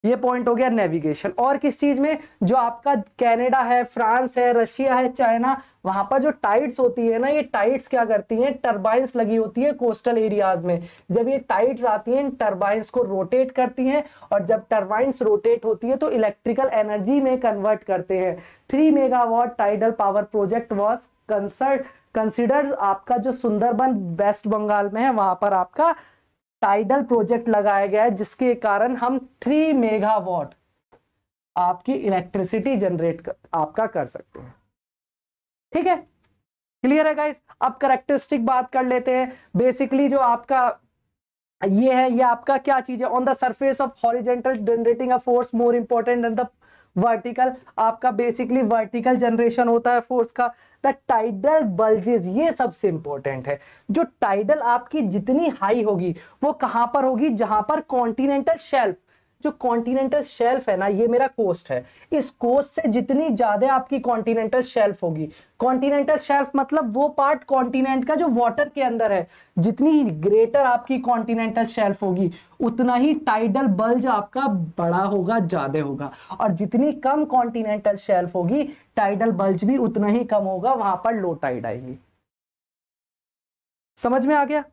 ये पॉइंट हो गया नेविगेशन और किस चीज में जो आपका कनाडा है फ्रांस है रशिया है चाइना वहां पर जो टाइट्स होती है ना ये टाइट्स क्या करती हैं टर्बाइंस लगी होती है कोस्टल एरियाज में जब ये टाइट्स आती हैं टर्बाइंस को रोटेट करती हैं और जब टर्बाइंस रोटेट होती है तो इलेक्ट्रिकल एनर्जी में कन्वर्ट करते हैं three megawatt tidal power project was concert consider आपका जो सुंदरबन वेस्ट बंगाल में है वहां पर आपका टाइडल प्रोजेक्ट लगाया गया है जिसके कारण हम थ्री मेगावाट आपकी इलेक्ट्रिसिटी जनरेट कर, आपका कर सकते हैं ठीक है क्लियर है गाइस अब करेक्टरिस्टिक बात कर लेते हैं बेसिकली जो आपका ये है ये आपका क्या चीज है on the surface of horizontal generating a force more important an the vertical आपका बेसिकली वर्टिकल जनरेशन होता है फोर्स का द टाइडल बल्जेस ये सबसे इंपॉर्टेंट है जो टाइडल आपकी जितनी हाई होगी वो कहां पर होगी जहां पर कॉन्टिनेंटल शेल्फ जो कॉन्टिनेंटल शेल्फ है ना ये मेरा कोस्ट है इस कोस्ट से जितनी ज्यादा आपकी कॉन्टिनेंटल शेल्फ होगी कॉन्टिनेंटल शेल्फ मतलब वो पार्ट कॉन्टिनेंट का जो वाटर के अंदर है जितनी ग्रेटर आपकी कॉन्टिनेंटल शेल्फ होगी उतना ही टाइडल बल्ज आपका बड़ा होगा ज्यादा होगा और जितनी कम कॉन्टिनेंटल शेल्फ होगी टाइडल बल्ज भी उतना ही कम होगा वहां पर लो टाइड आएगी समझ में आ गया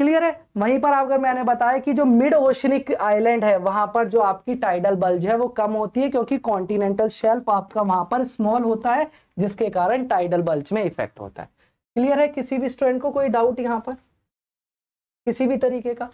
क्लियर है वहीं पर अगर मैंने बताया कि जो मिड ओशनिक आइलैंड है वहां पर जो आपकी टाइडल बल्ज है वो कम होती है क्योंकि कॉन्टिनेंटल शेल्फ आपका वहां पर स्मॉल होता है जिसके कारण टाइडल बल्ज में इफेक्ट होता है क्लियर है किसी भी स्टूडेंट को कोई डाउट यहाँ पर किसी भी तरीके का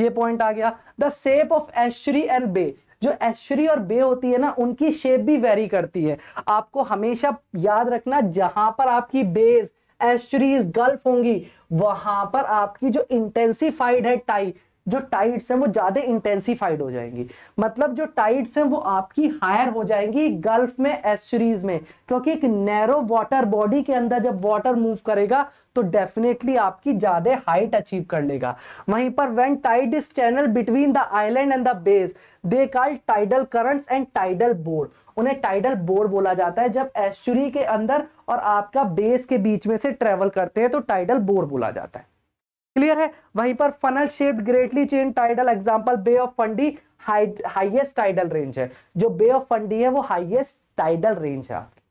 ये पॉइंट आ गया the shape of estuary and bay जो एश्री और बे होती है ना उनकी शेप भी वेरी करती है आपको हमेशा याद रखना जहां पर आपकी बेस एस्चुरीज गल्फ होंगी वहां पर आपकी जो इंटेंसिफाइड है टाइट जो टाइड्स हैं वो ज़्यादा इंटेंसिफाइड हो जाएंगी मतलब जो टाइड्स हैं वो आपकी हायर हो जाएंगी गल्फ में एस्चुरीज में क्योंकि एक नैरो वाटर बॉडी के अंदर जब वाटर मूव करेगा तो डेफिनेटली आपकी ज़्यादा हाइट अचीव कर लेगा वहीं पर when tide is channel between the island and the base they call tidal currents and tidal board उन्हें टाइडल बोर्ड बोला जाता है जब एस्चुरी के अंदर और आपका बेस के बीच में से ट्रेवल करते हैं तो टाइडल बोर बोला जाता है क्लियर है वहीं पर funnel shaped greatly chain tidal example bay of Fundy highest tidal range है जो बे ऑफ फंडी है वो हाइएस्ट टाइडल रेंज है आपकी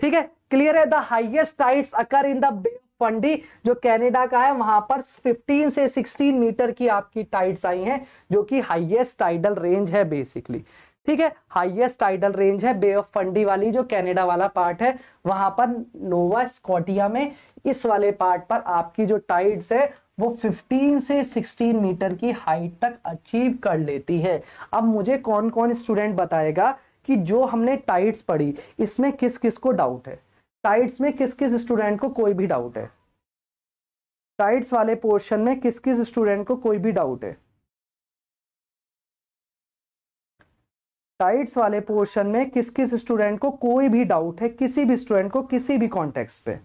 ठीक है क्लियर है the highest tides occur in the bay Fundy जो कनाडा का है वहां पर 15 से 16 मीटर की आपकी टाइड्स आई हैं जो कि हाईएस्ट टाइडल रेंज है बेसिकली ठीक है हाईएस्ट टाइडल रेंज है बे ऑफ फंडी वाली जो कनाडा वाला पार्ट है वहां पर नोवा स्कॉटिया में इस वाले पार्ट पर आपकी जो टाइड्स है वो 15 से 16 मीटर की हाइट तक अचीव कर लेती है अब मुझे कौन कौन स्टूडेंट बताएगा कि जो हमने टाइड्स पढ़ी इसमें किस किस को डाउट है टाइड्स में किस किस स्टूडेंट को कोई भी डाउट है टाइड्स वाले पोर्शन में किस किस स्टूडेंट को कोई भी डाउट है साइट्स वाले पोर्शन में किस किस स्टूडेंट को कोई भी डाउट है किसी भी स्टूडेंट को किसी भी कॉन्टेक्स पे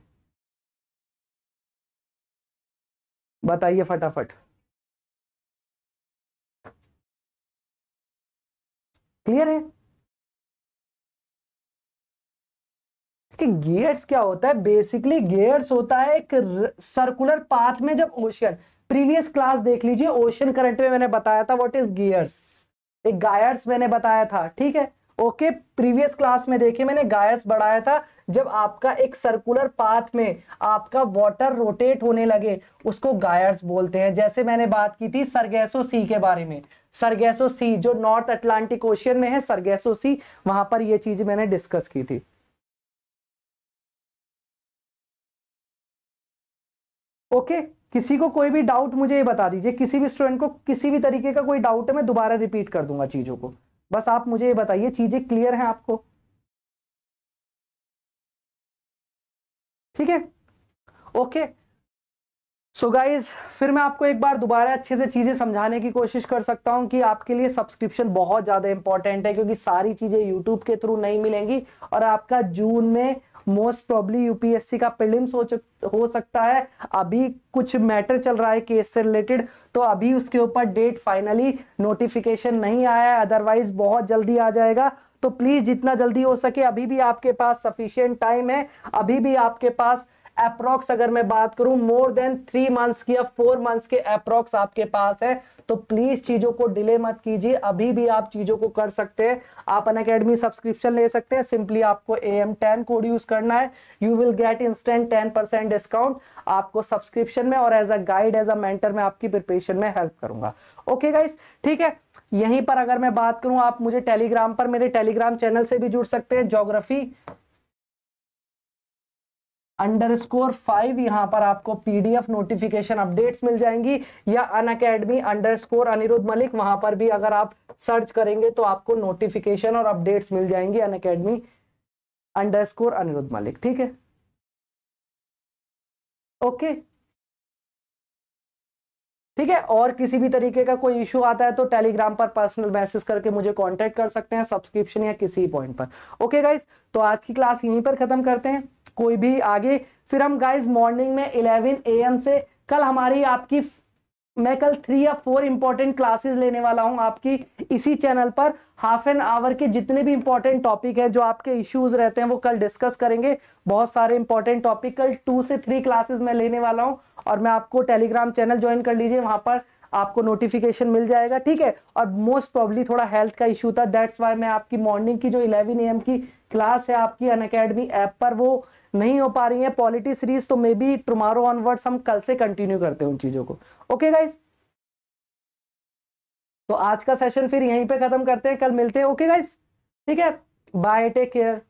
बताइए फटाफट क्लियर है कि गियर्स क्या होता है बेसिकली गियर्स होता है एक सर्कुलर पाथ में जब ओशियन प्रीवियस क्लास देख लीजिए ओशियन करंट में मैंने बताया था व्हाट इज गियर्स एक गायर्स मैंने बताया था ठीक है ओके प्रीवियस क्लास में देखिए मैंने गायर्स बढ़ाया था जब आपका एक सर्कुलर पाथ में आपका वाटर रोटेट होने लगे उसको गायर्स बोलते हैं जैसे मैंने बात की थी सरगैसो सी के बारे में सरगैसो सी जो नॉर्थ अटलांटिक ओशियन में है सरगैसो सी वहां पर यह चीज मैंने डिस्कस की थी ओके okay, किसी को कोई भी डाउट मुझे ये बता दीजिए किसी भी स्टूडेंट को किसी भी तरीके का कोई डाउट है मैं दोबारा रिपीट कर दूंगा चीज़ों को बस आप मुझे ये बताइए चीज़ें क्लियर हैं आपको ठीक है ओके सो so गाइज फिर मैं आपको एक बार दोबारा अच्छे से चीज़ें समझाने की कोशिश कर सकता हूँ कि आपके लिए सब्सक्रिप्शन बहुत ज़्यादा इंपॉर्टेंट है क्योंकि सारी चीज़ें यूट्यूब के थ्रू नहीं मिलेंगी और आपका जून में मोस्ट प्रॉब्ली यूपीएससी का प्रिलिम्स हो हो सकता है अभी कुछ मैटर चल रहा है केस से रिलेटेड तो अभी उसके ऊपर डेट फाइनली नोटिफिकेशन नहीं आया है अदरवाइज बहुत जल्दी आ जाएगा तो प्लीज जितना जल्दी हो सके अभी भी आपके पास सफिशियंट टाइम है अभी भी आपके पास अप्रोक्स अगर मैं बात करूं मोर देन थ्री मंथ्स की या फोर मंथ्स के अप्रोक्स आपके पास है तो प्लीज चीजों को डिले मत कीजिए अभी भी आप चीजों को कर सकते हैं आप अन अकेडमी सब्सक्रिप्शन ले सकते हैं सिंपली आपको A M ten code use करना है you will get instant ten percent discount आपको सब्सक्रिप्शन में और as a guide as a mentor में आपकी प्रिपरेशन में हेल्प करूंगा ओके गाइस ठीक है यहीं पर अगर मैं बात करूं आप मुझे टेलीग्राम पर मेरे टेलीग्राम चैनल से भी जुड़ सकते हैं ज्योग्राफी अंडर स्कोर फाइव यहां पर आपको पीडीएफ नोटिफिकेशन अपडेट्स मिल जाएंगी या Unacademy underscore Anirudh Malik वहां पर भी अगर आप सर्च करेंगे तो आपको नोटिफिकेशन और अपडेट्स मिल जाएंगी Unacademy underscore Anirudh Malik ठीक है ओके ठीक है और किसी भी तरीके का कोई इश्यू आता है तो टेलीग्राम पर पर्सनल मैसेज करके मुझे कॉन्टेक्ट कर सकते हैं सब्सक्रिप्शन या किसी पॉइंट पर ओके गाइज गाइस तो आज की क्लास यहीं पर खत्म करते हैं कोई भी आगे फिर हम गाइज मॉर्निंग में ए एम से कल हमारी आपकी मैं कल थ्री या फोर इंपॉर्टेंट क्लासेस लेने वाला हूं आपकी इसी चैनल पर हाफ एन आवर के जितने भी इंपॉर्टेंट टॉपिक है जो आपके इश्यूज रहते हैं वो कल डिस्कस करेंगे बहुत सारे इंपॉर्टेंट टॉपिक कल टू से थ्री क्लासेस मैं लेने वाला हूं और मैं आपको टेलीग्राम चैनल ज्वाइन कर लीजिए वहां पर आपको नोटिफिकेशन मिल जाएगा ठीक है और मोस्ट प्रॉब्ली थोड़ा हेल्थ का इशू था दैट्स वाई मैं आपकी मॉर्निंग की जो इलेवन एम की क्लास है आपकी अन अकेडमी ऐप पर वो नहीं हो पा रही है पॉलिटी सीरीज तो मे बी टुमारो ऑनवर्ड्स हम कल से कंटिन्यू करते हैं उन चीज़ों को ओके गाइज तो आज का सेशन फिर यहीं पे खत्म करते हैं कल मिलते हैं ओके गाइज ठीक है बाय टेक केयर